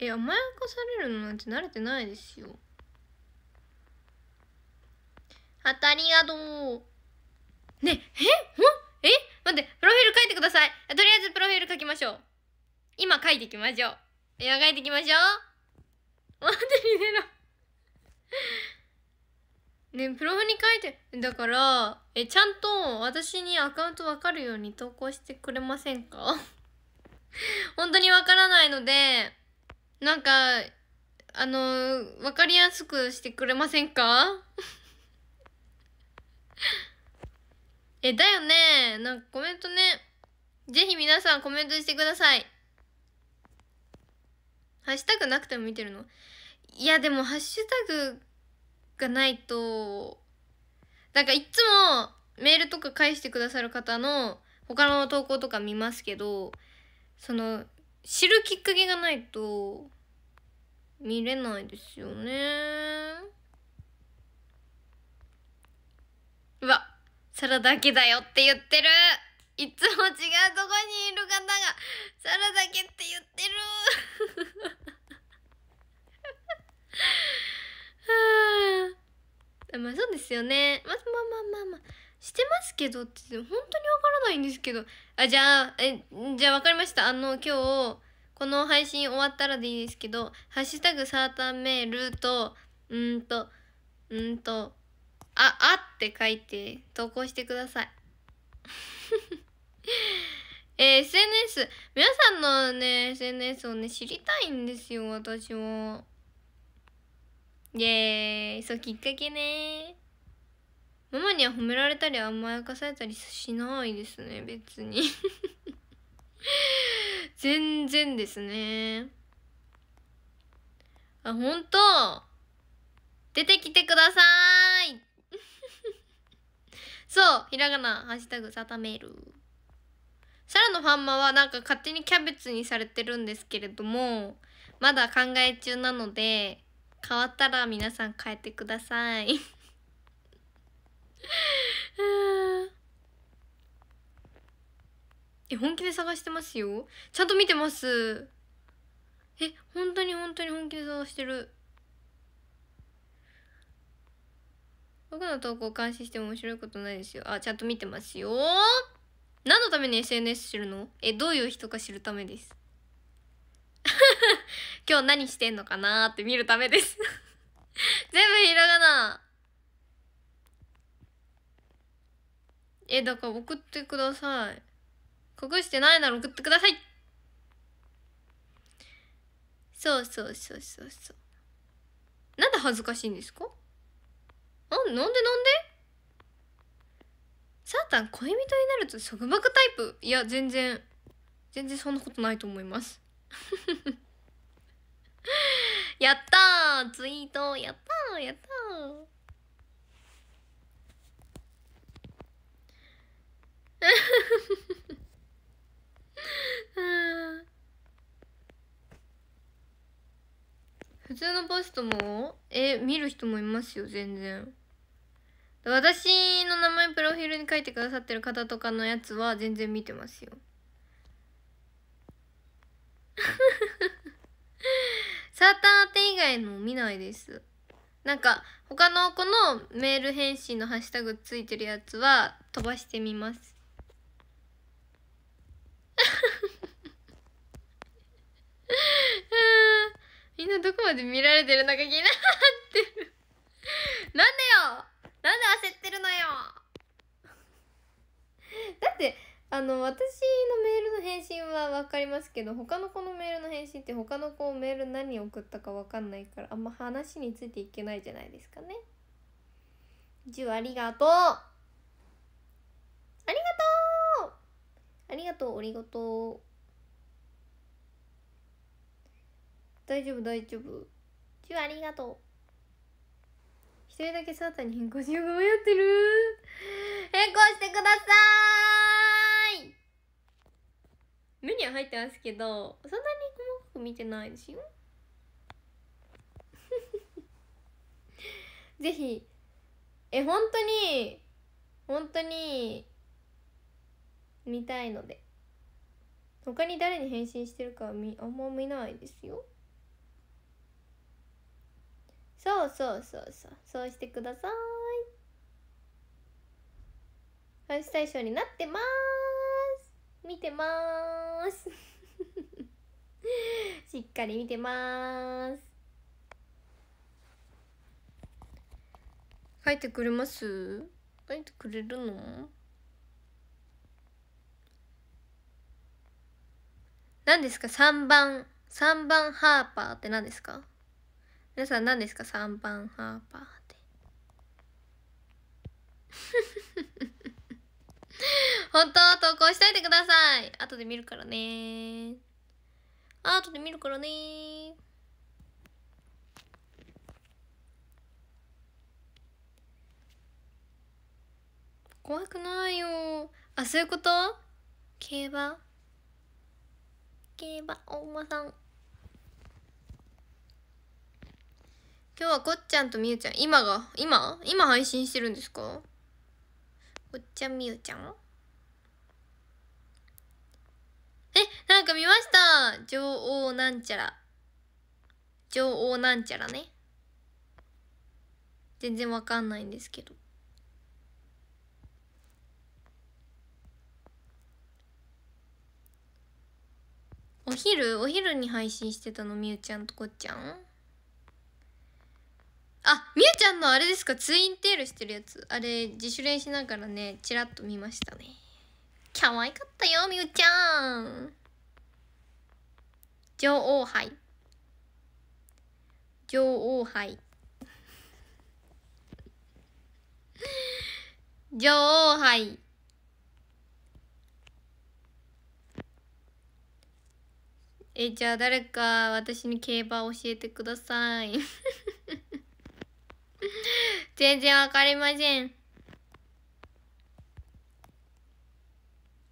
え甘やかされるのなんて慣れてないですよあたりがとうねえんえ待ってプロフィール書いてくださいとりあえずプロフィール書きましょう今書いていきましょう今書いていきましょう待ってに出ろねプロフに書いてだからえちゃんと私にアカウント分かるように投稿してくれませんか (laughs) 本当に分からないのでなんかあの分かりやすくしてくれませんか (laughs) えだよねなんかコメントねぜひ皆さんコメントしてくださいハッシュタグなくても見てるのいやでもハッシュタグがないとなんかいっつもメールとか返してくださる方の他の投稿とか見ますけどその知るきっかけがないと見れないですよねうわサラダだけだよって言ってるいつも違うとこにいる方がサラだけって言ってる (laughs) まあそうですよね。まあまあまあまあまあ。してますけどって本当にわからないんですけど。あ、じゃあ、え、じゃあわかりました。あの、今日、この配信終わったらでいいですけど、ハッシュタグサーターメールと、うんと、うんと、あ、あって書いて投稿してください。えー、SNS、皆さんのね、SNS をね、知りたいんですよ、私は。イエーイ。そう、きっかけね。ママには褒められたり甘やかされたりしないですね、別に (laughs) 全然ですね。あ、ほんと出てきてください (laughs) そう、ひらがな、ハッシュタグ、サタメール。サラのファンマはなんか勝手にキャベツにされてるんですけれどもまだ考え中なので変わったら皆さん変えてください (laughs) え本気で探してますよちゃんと見てますえ本当に本当に本気で探してる僕の投稿監視しても面白いことないですよあちゃんと見てますよ何のために SNS 知るのえ、どういう人か知るためです。(laughs) 今日何してんのかなーって見るためです (laughs) 全部ひらがなえ、だから送ってください。隠してないなら送ってくださいそうそうそうそうそう。なんで恥ずかしいんですかあ、なんでなんでサータン恋人になると束縛タイプいや全然全然そんなことないと思います (laughs) やったツイートやったやったー (laughs) 普通のポストもえ見る人もいますよ全然私の名前プロフィールに書いてくださってる方とかのやつは全然見てますよ (laughs) サーターって以外の見ないですなんか他の子のメール返信のハッシュタグついてるやつは飛ばしてみます (laughs) みんなどこまで見られてるのか気になってるなんでよあの私のメールの返信は分かりますけど他の子のメールの返信って他の子メール何送ったか分かんないからあんま話についていけないじゃないですかね。10ありがとうありがとうありがとうありがとう大丈夫大丈夫10ありがとう一人だけサータに変更しようが迷ってる変更してください目には入ってますけどそんなに細かく見てないですよ (laughs) ぜひえ本当に本当に見たいので他に誰に返信してるかはあんま見ないですよそうそうそうそうそうしてくださいファス対象になってます見てまーす (laughs) しっかり見てまーす書いてくれます書いてくれるの何ですか3番3番ハーパーって何ですか皆さん何ですか3番ハーパーって (laughs) (laughs) 本当投稿しといてください後で見るからね後で見るからね怖くないよあそういうこと競馬競馬お馬さん今日はこっちゃんとみゆちゃん今が今今配信してるんですかおっちゃんみゆちゃんえなんか見ました女王なんちゃら女王なんちゃらね全然わかんないんですけどお昼お昼に配信してたのみゆちゃんとこっちゃんあみゆちゃんのあれですかツインテールしてるやつあれ自主練しながらねチラッと見ましたね可愛かったよみゆちゃん女王杯女王杯女王杯えじゃあ誰か私に競馬教えてください全然わかりません。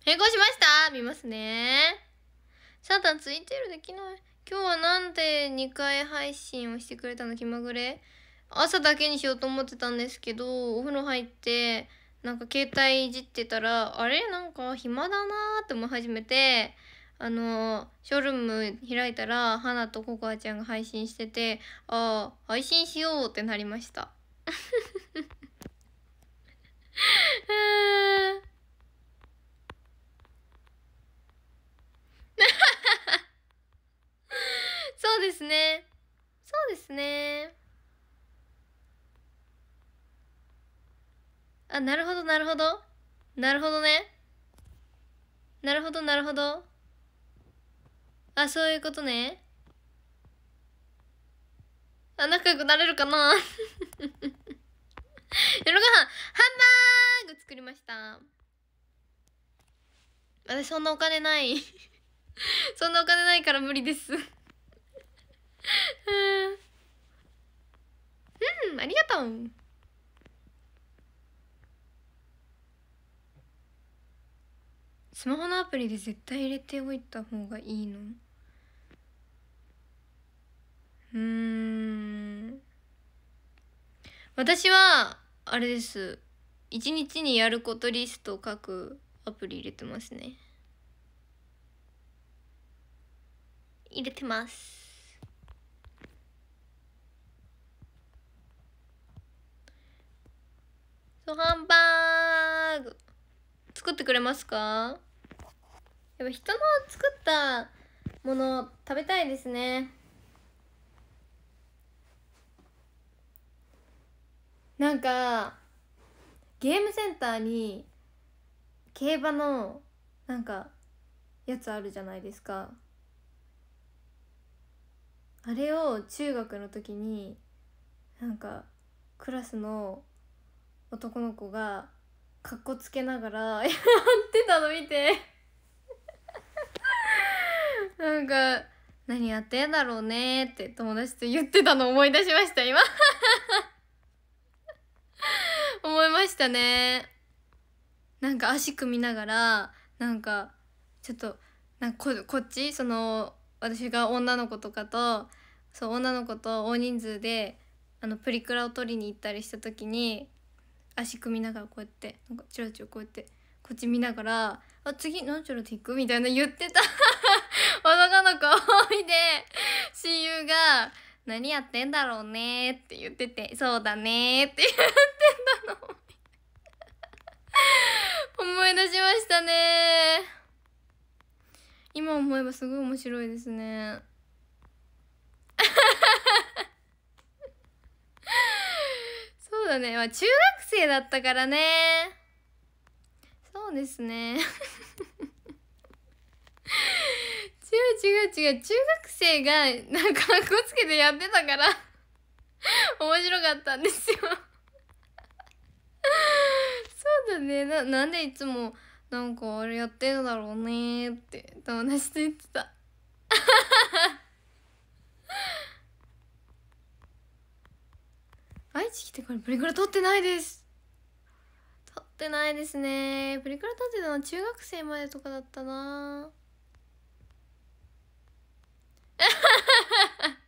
変更しました見ますね。サタンツイてるできない。今日はなんで2回配信をしてくれたの気まぐれ朝だけにしようと思ってたんですけど、お風呂入って、なんか携帯いじってたら、あれなんか暇だなーって思い始めて、あの、ショールーム開いたら、花とココアちゃんが配信してて、ああ、配信しようってなりました。(laughs) そうですねそうですねあなるほどなるほどなるほどねなるほどなるほどあそういうことねあ、仲良くなれるかな (laughs) 夜ご飯、ハンバーグ作りました。私そんなお金ない (laughs) そんなお金ないから無理です (laughs) うん、ありがとう。スマホのアプリで絶対入れておいた方がいいのうん私はあれです一日にやることリストを書くアプリ入れてますね入れてますそうハンバーグ作ってくれますかやっぱ人の作ったもの食べたいですねなんかゲームセンターに競馬のなんかやつあるじゃないですかあれを中学の時になんかクラスの男の子がかっこつけながらやってたの見て (laughs) なんか「何やってんだろうね」って友達と言ってたの思い出しました今思いましたねなんか足組みながらなんかちょっとなんかこっちその私が女の子とかとそう女の子と大人数であのプリクラを取りに行ったりした時に足組みながらこうやってなんかチラチラこうやってこっち見ながら「あ次何ちょろっていく?」みたいな言ってた (laughs) 男の子を見て親友が何やってんだろうねって言ってて、そうだねって言ってたの。思い出しましたね今思えばすごい面白いですね。そうだね。まあ中学生だったからね。そうですね。違う違う違う。中学生が、なんか、かっこつけてやってたから (laughs) 面白かったんですよ (laughs) そうだね。な、なんでいつも、なんかあれやってんだろうねって、友達と言ってた。(laughs) 愛知来てからプリクラ撮ってないです撮ってないですねプリクラ撮ってたのは中学生までとかだったなぁ (laughs)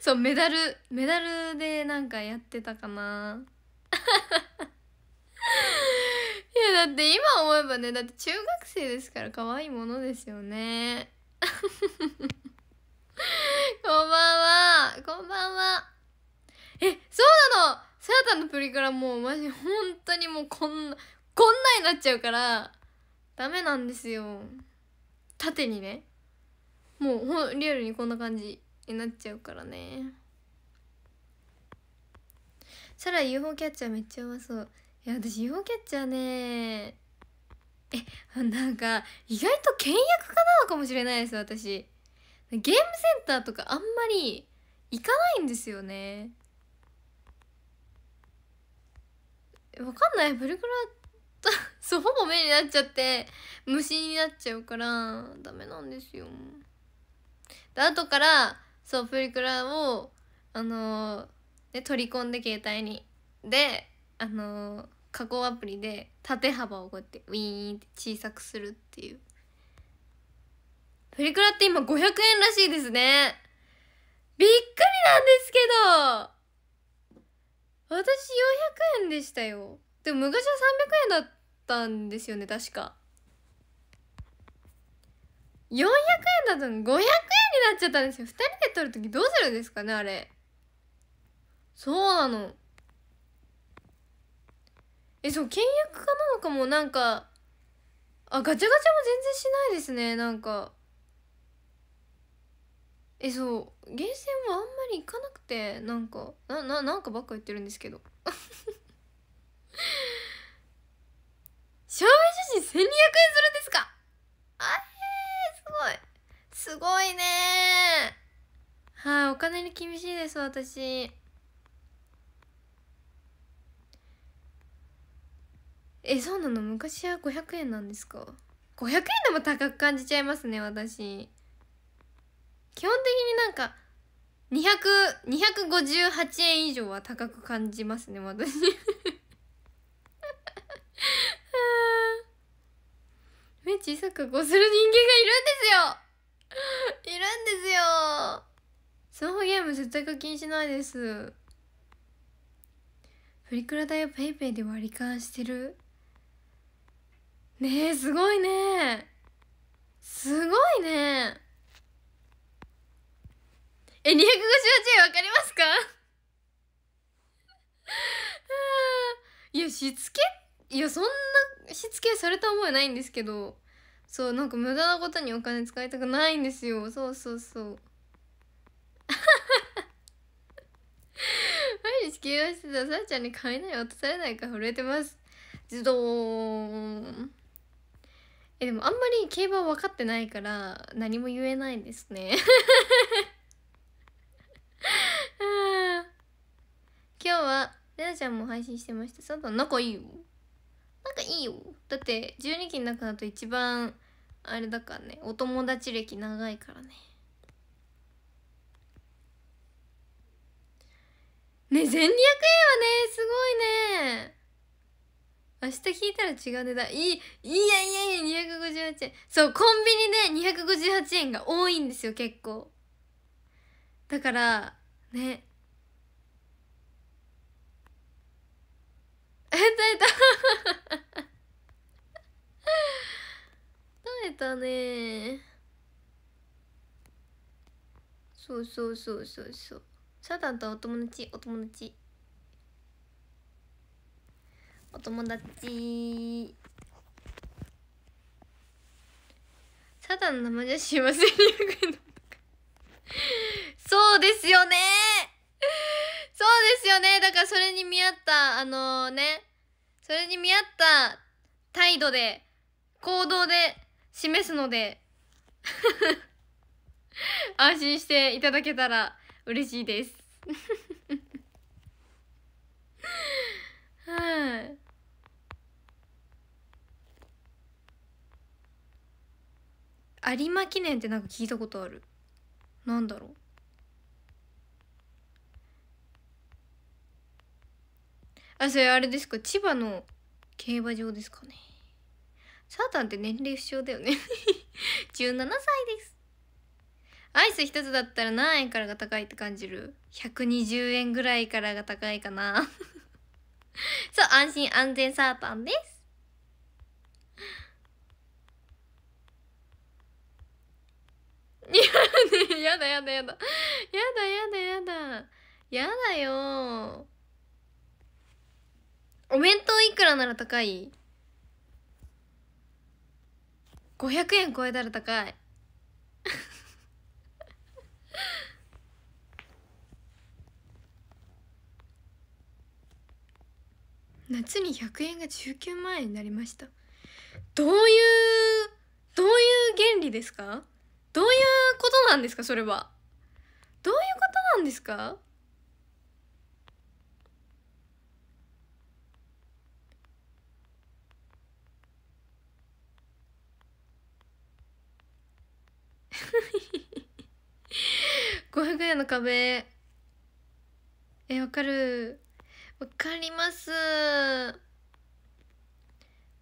そうメダルメダルでなんかやってたかな (laughs) いやだって今思えばねだって中学生ですから可愛いものですよね (laughs) こんばんはこんばんはえそうなのさやたのプリクラもうマジ本当にもうこんなこんなになっちゃうからダメなんですよ縦にねもうほリアルにこんな感じになっちゃうからねサラ UFO キャッチャーめっちゃうまそういや私 UFO キャッチャーねえなんか意外と倹約家なのかもしれないです私ゲームセンターとかあんまり行かないんですよねわかんないプリクラ (laughs) そうほぼ目になっちゃって虫になっちゃうからダメなんですよで後からそうプリクラをあのー、ね、取り込んで携帯にであのー、加工アプリで縦幅をこうやってウィーンって小さくするっていうプリクラって今500円らしいですねびっくりなんですけど私400円でしたよでも昔は300円だったんですよね確か400円だと500円になっちゃったんですよ2人で撮る時どうするんですかねあれそうなのえそう倹約家なのかもなんかあガチャガチャも全然しないですねなんかえそうゲーセンはあんまり行かなくてなんかなななんかばっか言ってるんですけど証明写真1200円するんですかあごいすごいねはい、お金に厳しいです私えそうなの昔は500円なんですか500円でも高く感じちゃいますね私基本的になんか200 258円以上は高く感じますね私目小さくこする人間がいるんですよ (laughs) いるんですよスマホゲーム絶対課金しないですプリクラ代を PayPay で割り勘してるねえすごいねすごいねえ258円わかりますか (laughs) いやしつけっいやそんなしつけされた覚えないんですけどそうなんか無駄なことにお金使いたくないんですよそうそうそう (laughs) 毎日形容してたさあちゃんにな落とされないか震えてますズドーえでもあんまり競馬分かってないから何も言えないんですね (laughs) 今日はレナちゃんも配信してましたその仲いいよなんかいいよだって12期の中だと一番あれだからねお友達歴長いからねね1200円はねすごいね明日聞いたら違う値段いいいやいやいや258円そうコンビニで258円が多いんですよ結構だからね (laughs) え耐えた耐えたねそうそうそうそうそうサタンとお友達お友達お友達サタンの名前じゃ幸せに行くそうですよねそうですよねだからそれに見合ったあのー、ねそれに見合った態度で、行動で示すので (laughs) 安心していただけたら嬉しいですはい、有馬記念ってなんか聞いたことある。なんだろう。あそれあれですか千葉の競馬場ですかねサータンって年齢不詳だよね17 (laughs) 歳ですアイス1つだったら何円からが高いって感じる120円ぐらいからが高いかな (laughs) そう安心安全サータンですいやねやだやだやだやだやだやだやだよお弁当いくらなら高い ?500 円超えたら高い (laughs) 夏に100円が19万円になりましたどういうどういう原理ですかどういうことなんですかそれはどういうことなんですか500 (laughs) 円の壁えわかるわかります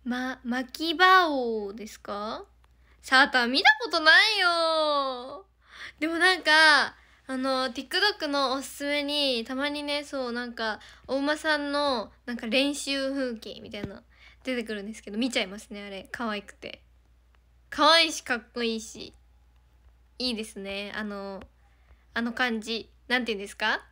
ま巻き場王ですかサーター見たことないよでもなんかあの TikTok のおすすめにたまにねそうなんかお馬さんのなんか練習風景みたいな出てくるんですけど見ちゃいますねあれ可愛くて可愛いしかっこいいしいいですねあのあの感じなんて言うんですか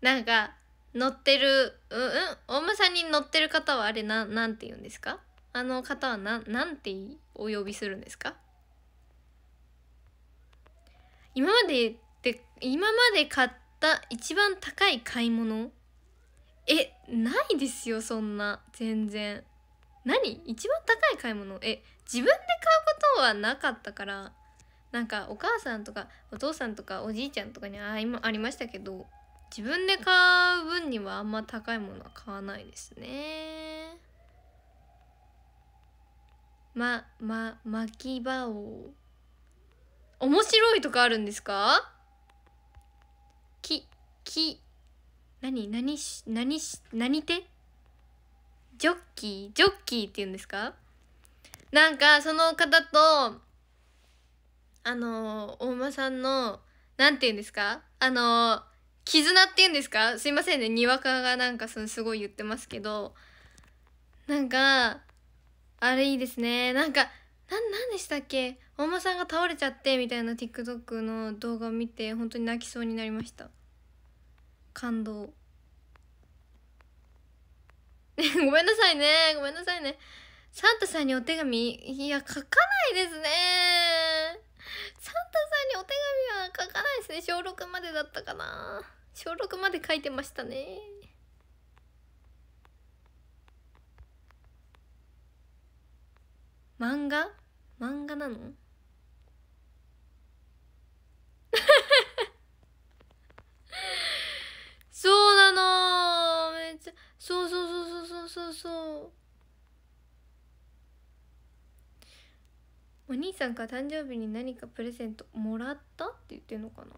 なんか乗ってるうんうんお馬さんに乗ってる方はあれななんて言うんですかあの方はななんてお呼びするんですか今までで今まで買った一番高い買い物えないですよそんな全然何一番高い買い物え自分で買うことはなかったからなんかお母さんとかお父さんとかおじいちゃんとかにあありましたけど自分で買う分にはあんま高いものは買わないですねまま巻き場を面白いとかあるんですかきき何何し何し何手ジョッキージョッキーって言うんですかなんかその方とあの大間さんの何て言うんですかあの絆っていうんですかすいませんねにわかがなんかすごい言ってますけどなんかあれいいですねなんかな何でしたっけ大間さんが倒れちゃってみたいな TikTok の動画を見て本当に泣きそうになりました感動 (laughs) ごめんなさいねごめんなさいねサンタさんにお手紙いや書かないですねサンタさんにお手紙は書かないですね小6までだったかな小6まで書いてましたね漫画漫画なの (laughs) そうなのめっちゃそうそうそうそうそうそうそうお兄さんから誕生日に何かプレゼントもらったって言ってんのかな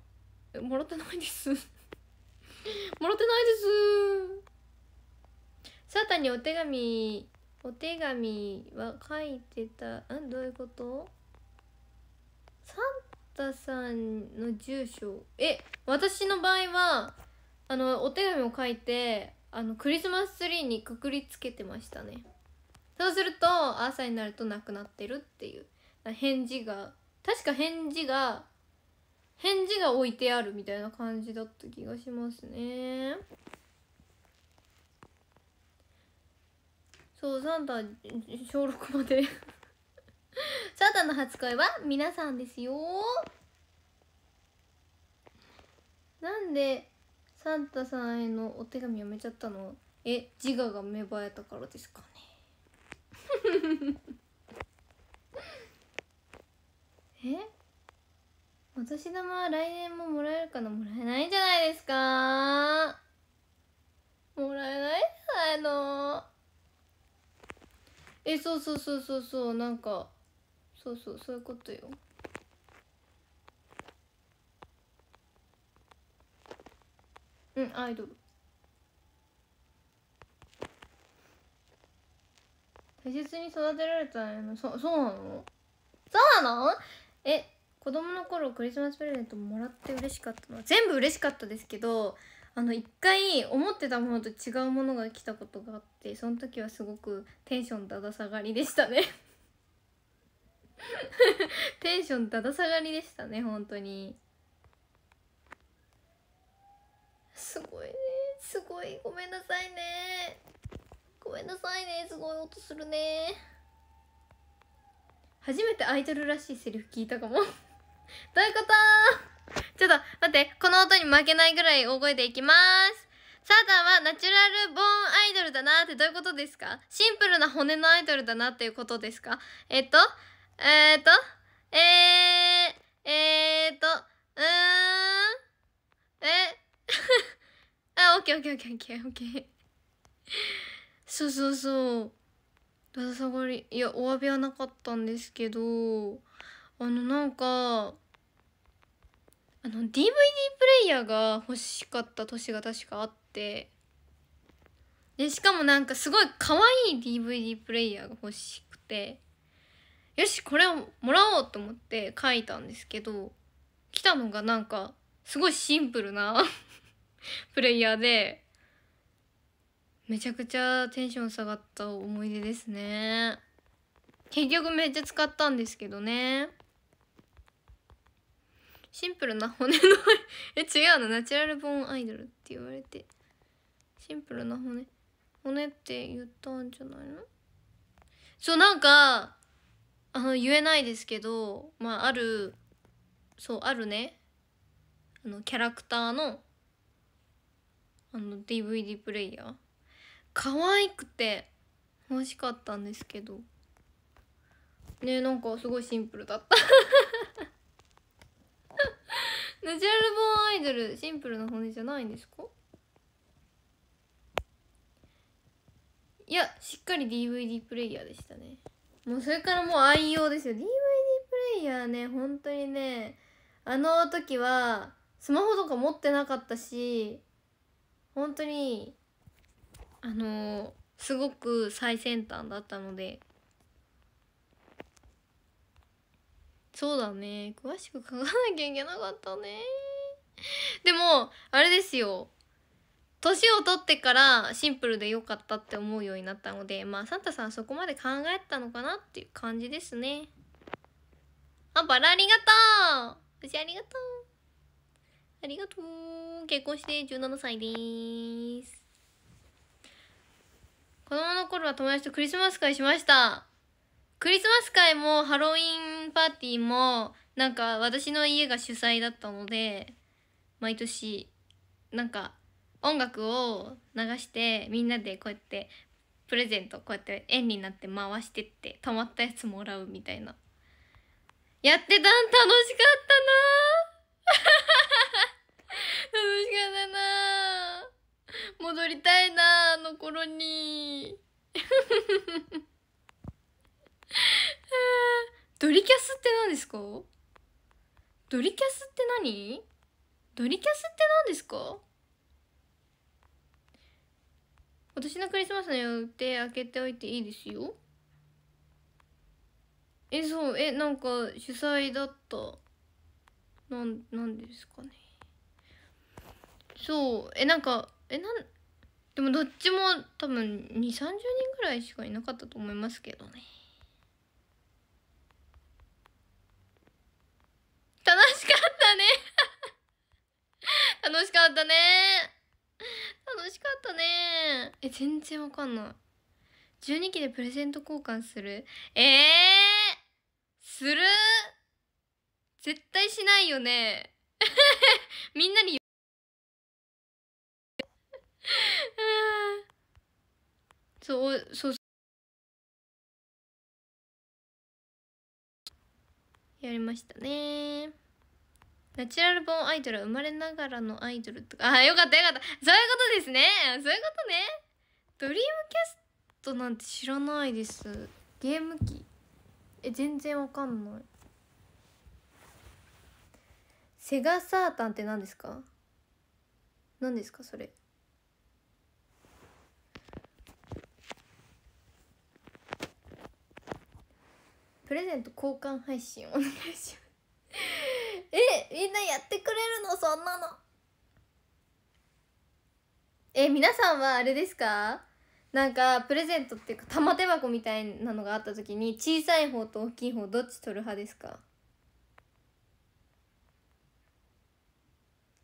えもらってないです (laughs) もらってないですサタにお手紙お手紙は書いてたんどういうことサンタさんの住所え私の場合はあのお手紙を書いてあのクリスマスツリーにくくりつけてましたねそうすると朝になるとなくなってるっていう返事が確か返事が返事が置いてあるみたいな感じだった気がしますねそうサンタ小6まで (laughs) サンタの初恋は皆さんですよなんでサンタさんへのお手紙やめちゃったのえ自我が芽生えたからですかね (laughs) えお年玉来年ももらえるかなもらえないんじゃないですかもらえないんじゃないのえそうそうそうそうそうなんかそうそうそういうことようんアイドル大切に育てられたのそそうなのそうなのえ子供の頃クリスマスプレゼントもらって嬉しかったのは全部嬉しかったですけどあの一回思ってたものと違うものが来たことがあってその時はすごくテンションだだ下がりでしたね (laughs) テンションだだ下がりでしたね本当にすごいねすごいごめんなさいねごめんなさいねすごい音するね初めてアイドルらしいセリフ聞いたかも (laughs) どういうことちょっと待ってこの音に負けないぐらい大声でいきますサータンはナチュラルボーンアイドルだなってどういうことですかシンプルな骨のアイドルだなっていうことですかえっとえー、っとえー、えー、っとうーんえ (laughs) あオッケーオッケーオッケーオッケーオッケーそうそうそうぶら下がりいやお詫びはなかったんですけどあのなんかあの DVD プレイヤーが欲しかった年が確かあってでしかもなんかすごい可愛い DVD プレイヤーが欲しくてよしこれをもらおうと思って書いたんですけど来たのがなんかすごいシンプルな (laughs) プレイヤーでめちゃくちゃテンション下がった思い出ですね結局めっちゃ使ったんですけどねシンプルな骨の (laughs) え違うのナチュラルボーンアイドルって言われてシンプルな骨骨って言ったんじゃないのそうなんかあの言えないですけどまああるそうあるねあのキャラクターのあの DVD プレイヤー可愛くて欲しかったんですけどねなんかすごいシンプルだった (laughs) ヌチュルボーンアイドルシンプルな骨じゃないんですかいやしっかり DVD プレイヤーでしたねもうそれからもう愛用ですよ DVD プレイヤーね本当にねあの時はスマホとか持ってなかったし本当にあのー、すごく最先端だったのでそうだね詳しく書かなきゃいけなかったねでもあれですよ年を取ってからシンプルで良かったって思うようになったのでまあサンタさんそこまで考えたのかなっていう感じですねあバラありがとううちありがとうありがとう結婚して17歳です子供の頃は友達とクリスマス会しました。クリスマス会もハロウィンパーティーも、なんか私の家が主催だったので、毎年、なんか音楽を流してみんなでこうやってプレゼントこうやって円になって回してってたまったやつもらうみたいなやってたん楽しかったな (laughs) 楽しかったな (laughs) 戻りたいなあの頃に (laughs) ドリキャスって何ですかドリキャスって何ドリキャスって何ですか私のクリスマスの予定開けておいていいですよえそうえなんか主催だったなんなんですかねそうえなんかえなんでもどっちも多分2 3 0人ぐらいしかいなかったと思いますけどね楽しかったね楽しかったね楽しかったねえ全然わかんない12期でプレゼント交換するええー、する絶対しないよね (laughs) みんなにそう、そう。やりましたね。ナチュラルボーンアイドルは生まれながらのアイドルとか。あ、よかったよかった。そういうことですね。そういうことね。ドリームキャストなんて知らないです。ゲーム機。え、全然わかんない。セガサータンって何ですか何ですかそれ。プレゼント交換配信お願いしますえみんなやってくれるのそんなのえ皆さんはあれですかなんかプレゼントっていうか玉手箱みたいなのがあった時に小さい方と大きい方どっち取る派ですか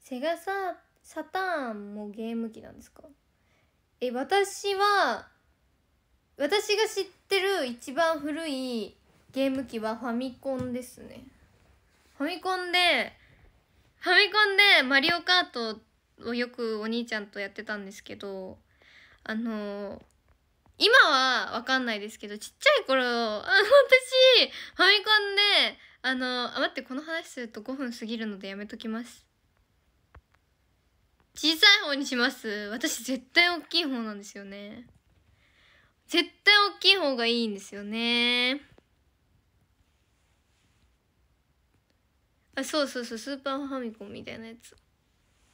セガササターンもゲーム機なんですかえ私は私が知ってる一番古いゲーム機はファミコンですねファミコンでファミコンで「マリオカート」をよくお兄ちゃんとやってたんですけどあの今は分かんないですけどちっちゃい頃あ私ファミコンであのあ待ってこの話すると5分過ぎるのでやめときます小さい方にします私絶対大きい方なんですよね絶対大きい方がいいんですよねあそうそうそうスーパーファミコンみたいなやつ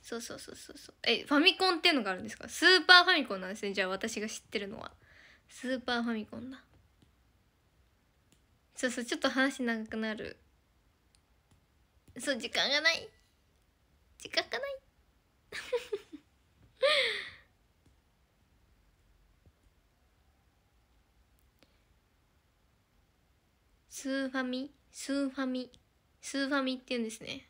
そうそうそうそうそうえファミコンっていうのがあるんですかスーパーファミコンなんですねじゃあ私が知ってるのはスーパーファミコンだそうそうちょっと話長くなるそう時間がない時間がない (laughs) スーファミスーファミスーファミって言うんですね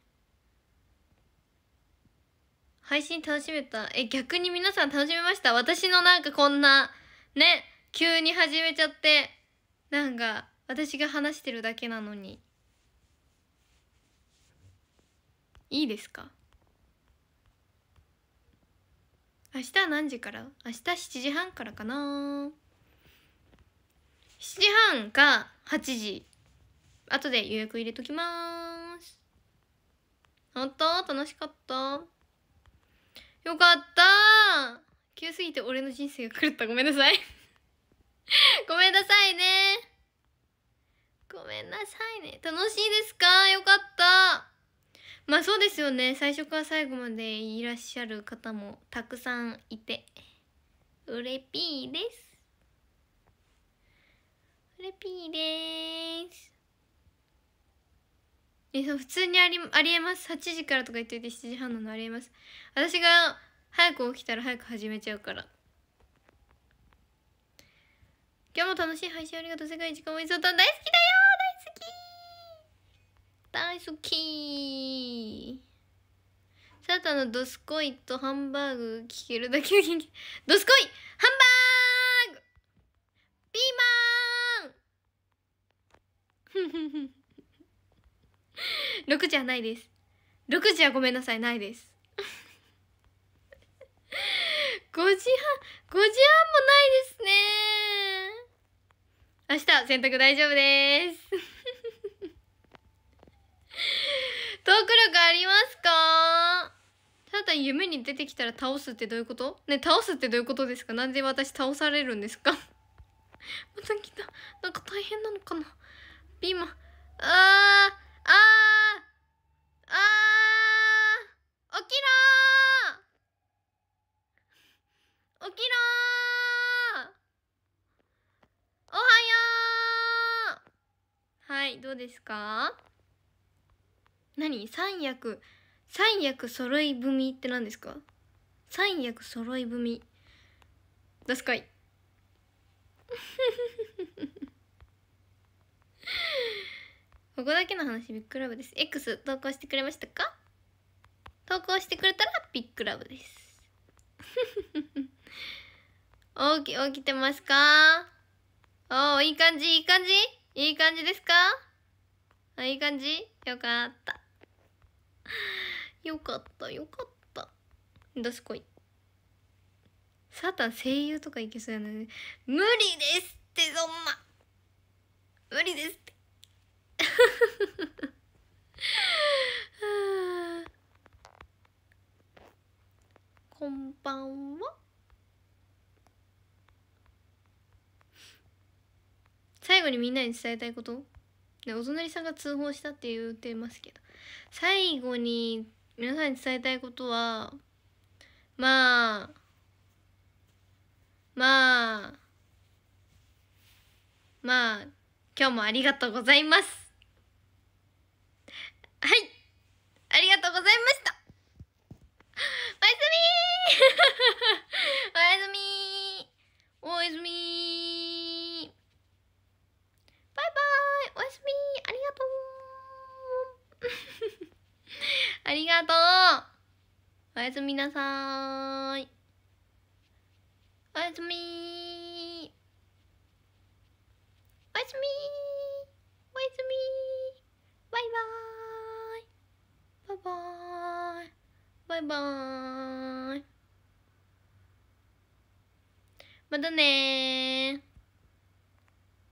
配信楽しめたえ逆に皆さん楽しめました私のなんかこんなね急に始めちゃってなんか私が話してるだけなのにいいですか明日何時から明日7時半からかな7時半か8時後で予約入れときます本当楽しかったよかった急すぎて俺の人生が狂ったごめんなさい (laughs) ごめんなさいねごめんなさいね楽しいですかよかったまあそうですよね最初から最後までいらっしゃる方もたくさんいてうれぴーですうれぴーですえそう普通にありありえます8時からとか言っといて7時半なのありえます私が早く起きたら早く始めちゃうから今日も楽しい配信ありがとう世界一かわいそうだ大好きだよ大好き大好きサタのドスコイとハンバーグ聞けるだけドスコイハンバーグピーマン (laughs) 6時はないです6時はごめんなさいないです5時半5時半もないですね明日洗濯大丈夫です (laughs) トーク力ありますかただ夢に出てきたら倒すってどういうことね倒すってどういうことですかなんで私倒されるんですか (laughs) また来たなんか大変なのかなピーマンあーあーあー起きろ起きろおはようはいどうですか何三役三役揃い踏みって何ですか三役揃い踏みどすかいここだけの話ビッグラブです X 投稿してくれましたか投稿してくれたらビッグラブです (laughs) 大き起きてますかおおいい感じいい感じいい感じですかあいい感じよかったよかったよかったどすこいサタン声優とかいけそうやのに無理ですってそんな無理です (laughs) こんばんは最後にみんなに伝えたいことねお隣さんが通報したって言ってますけど最後に皆さんに伝えたいことはまあまあまあ今日もありがとうございますはい。ありがとうございました。おやすみ (laughs) おやすみおやすみバイバイおやすみありがとう (laughs) ありがとうおやすみなさいおやすみおやすみおやすみバイバイバイバーイ。バイバーイ。またね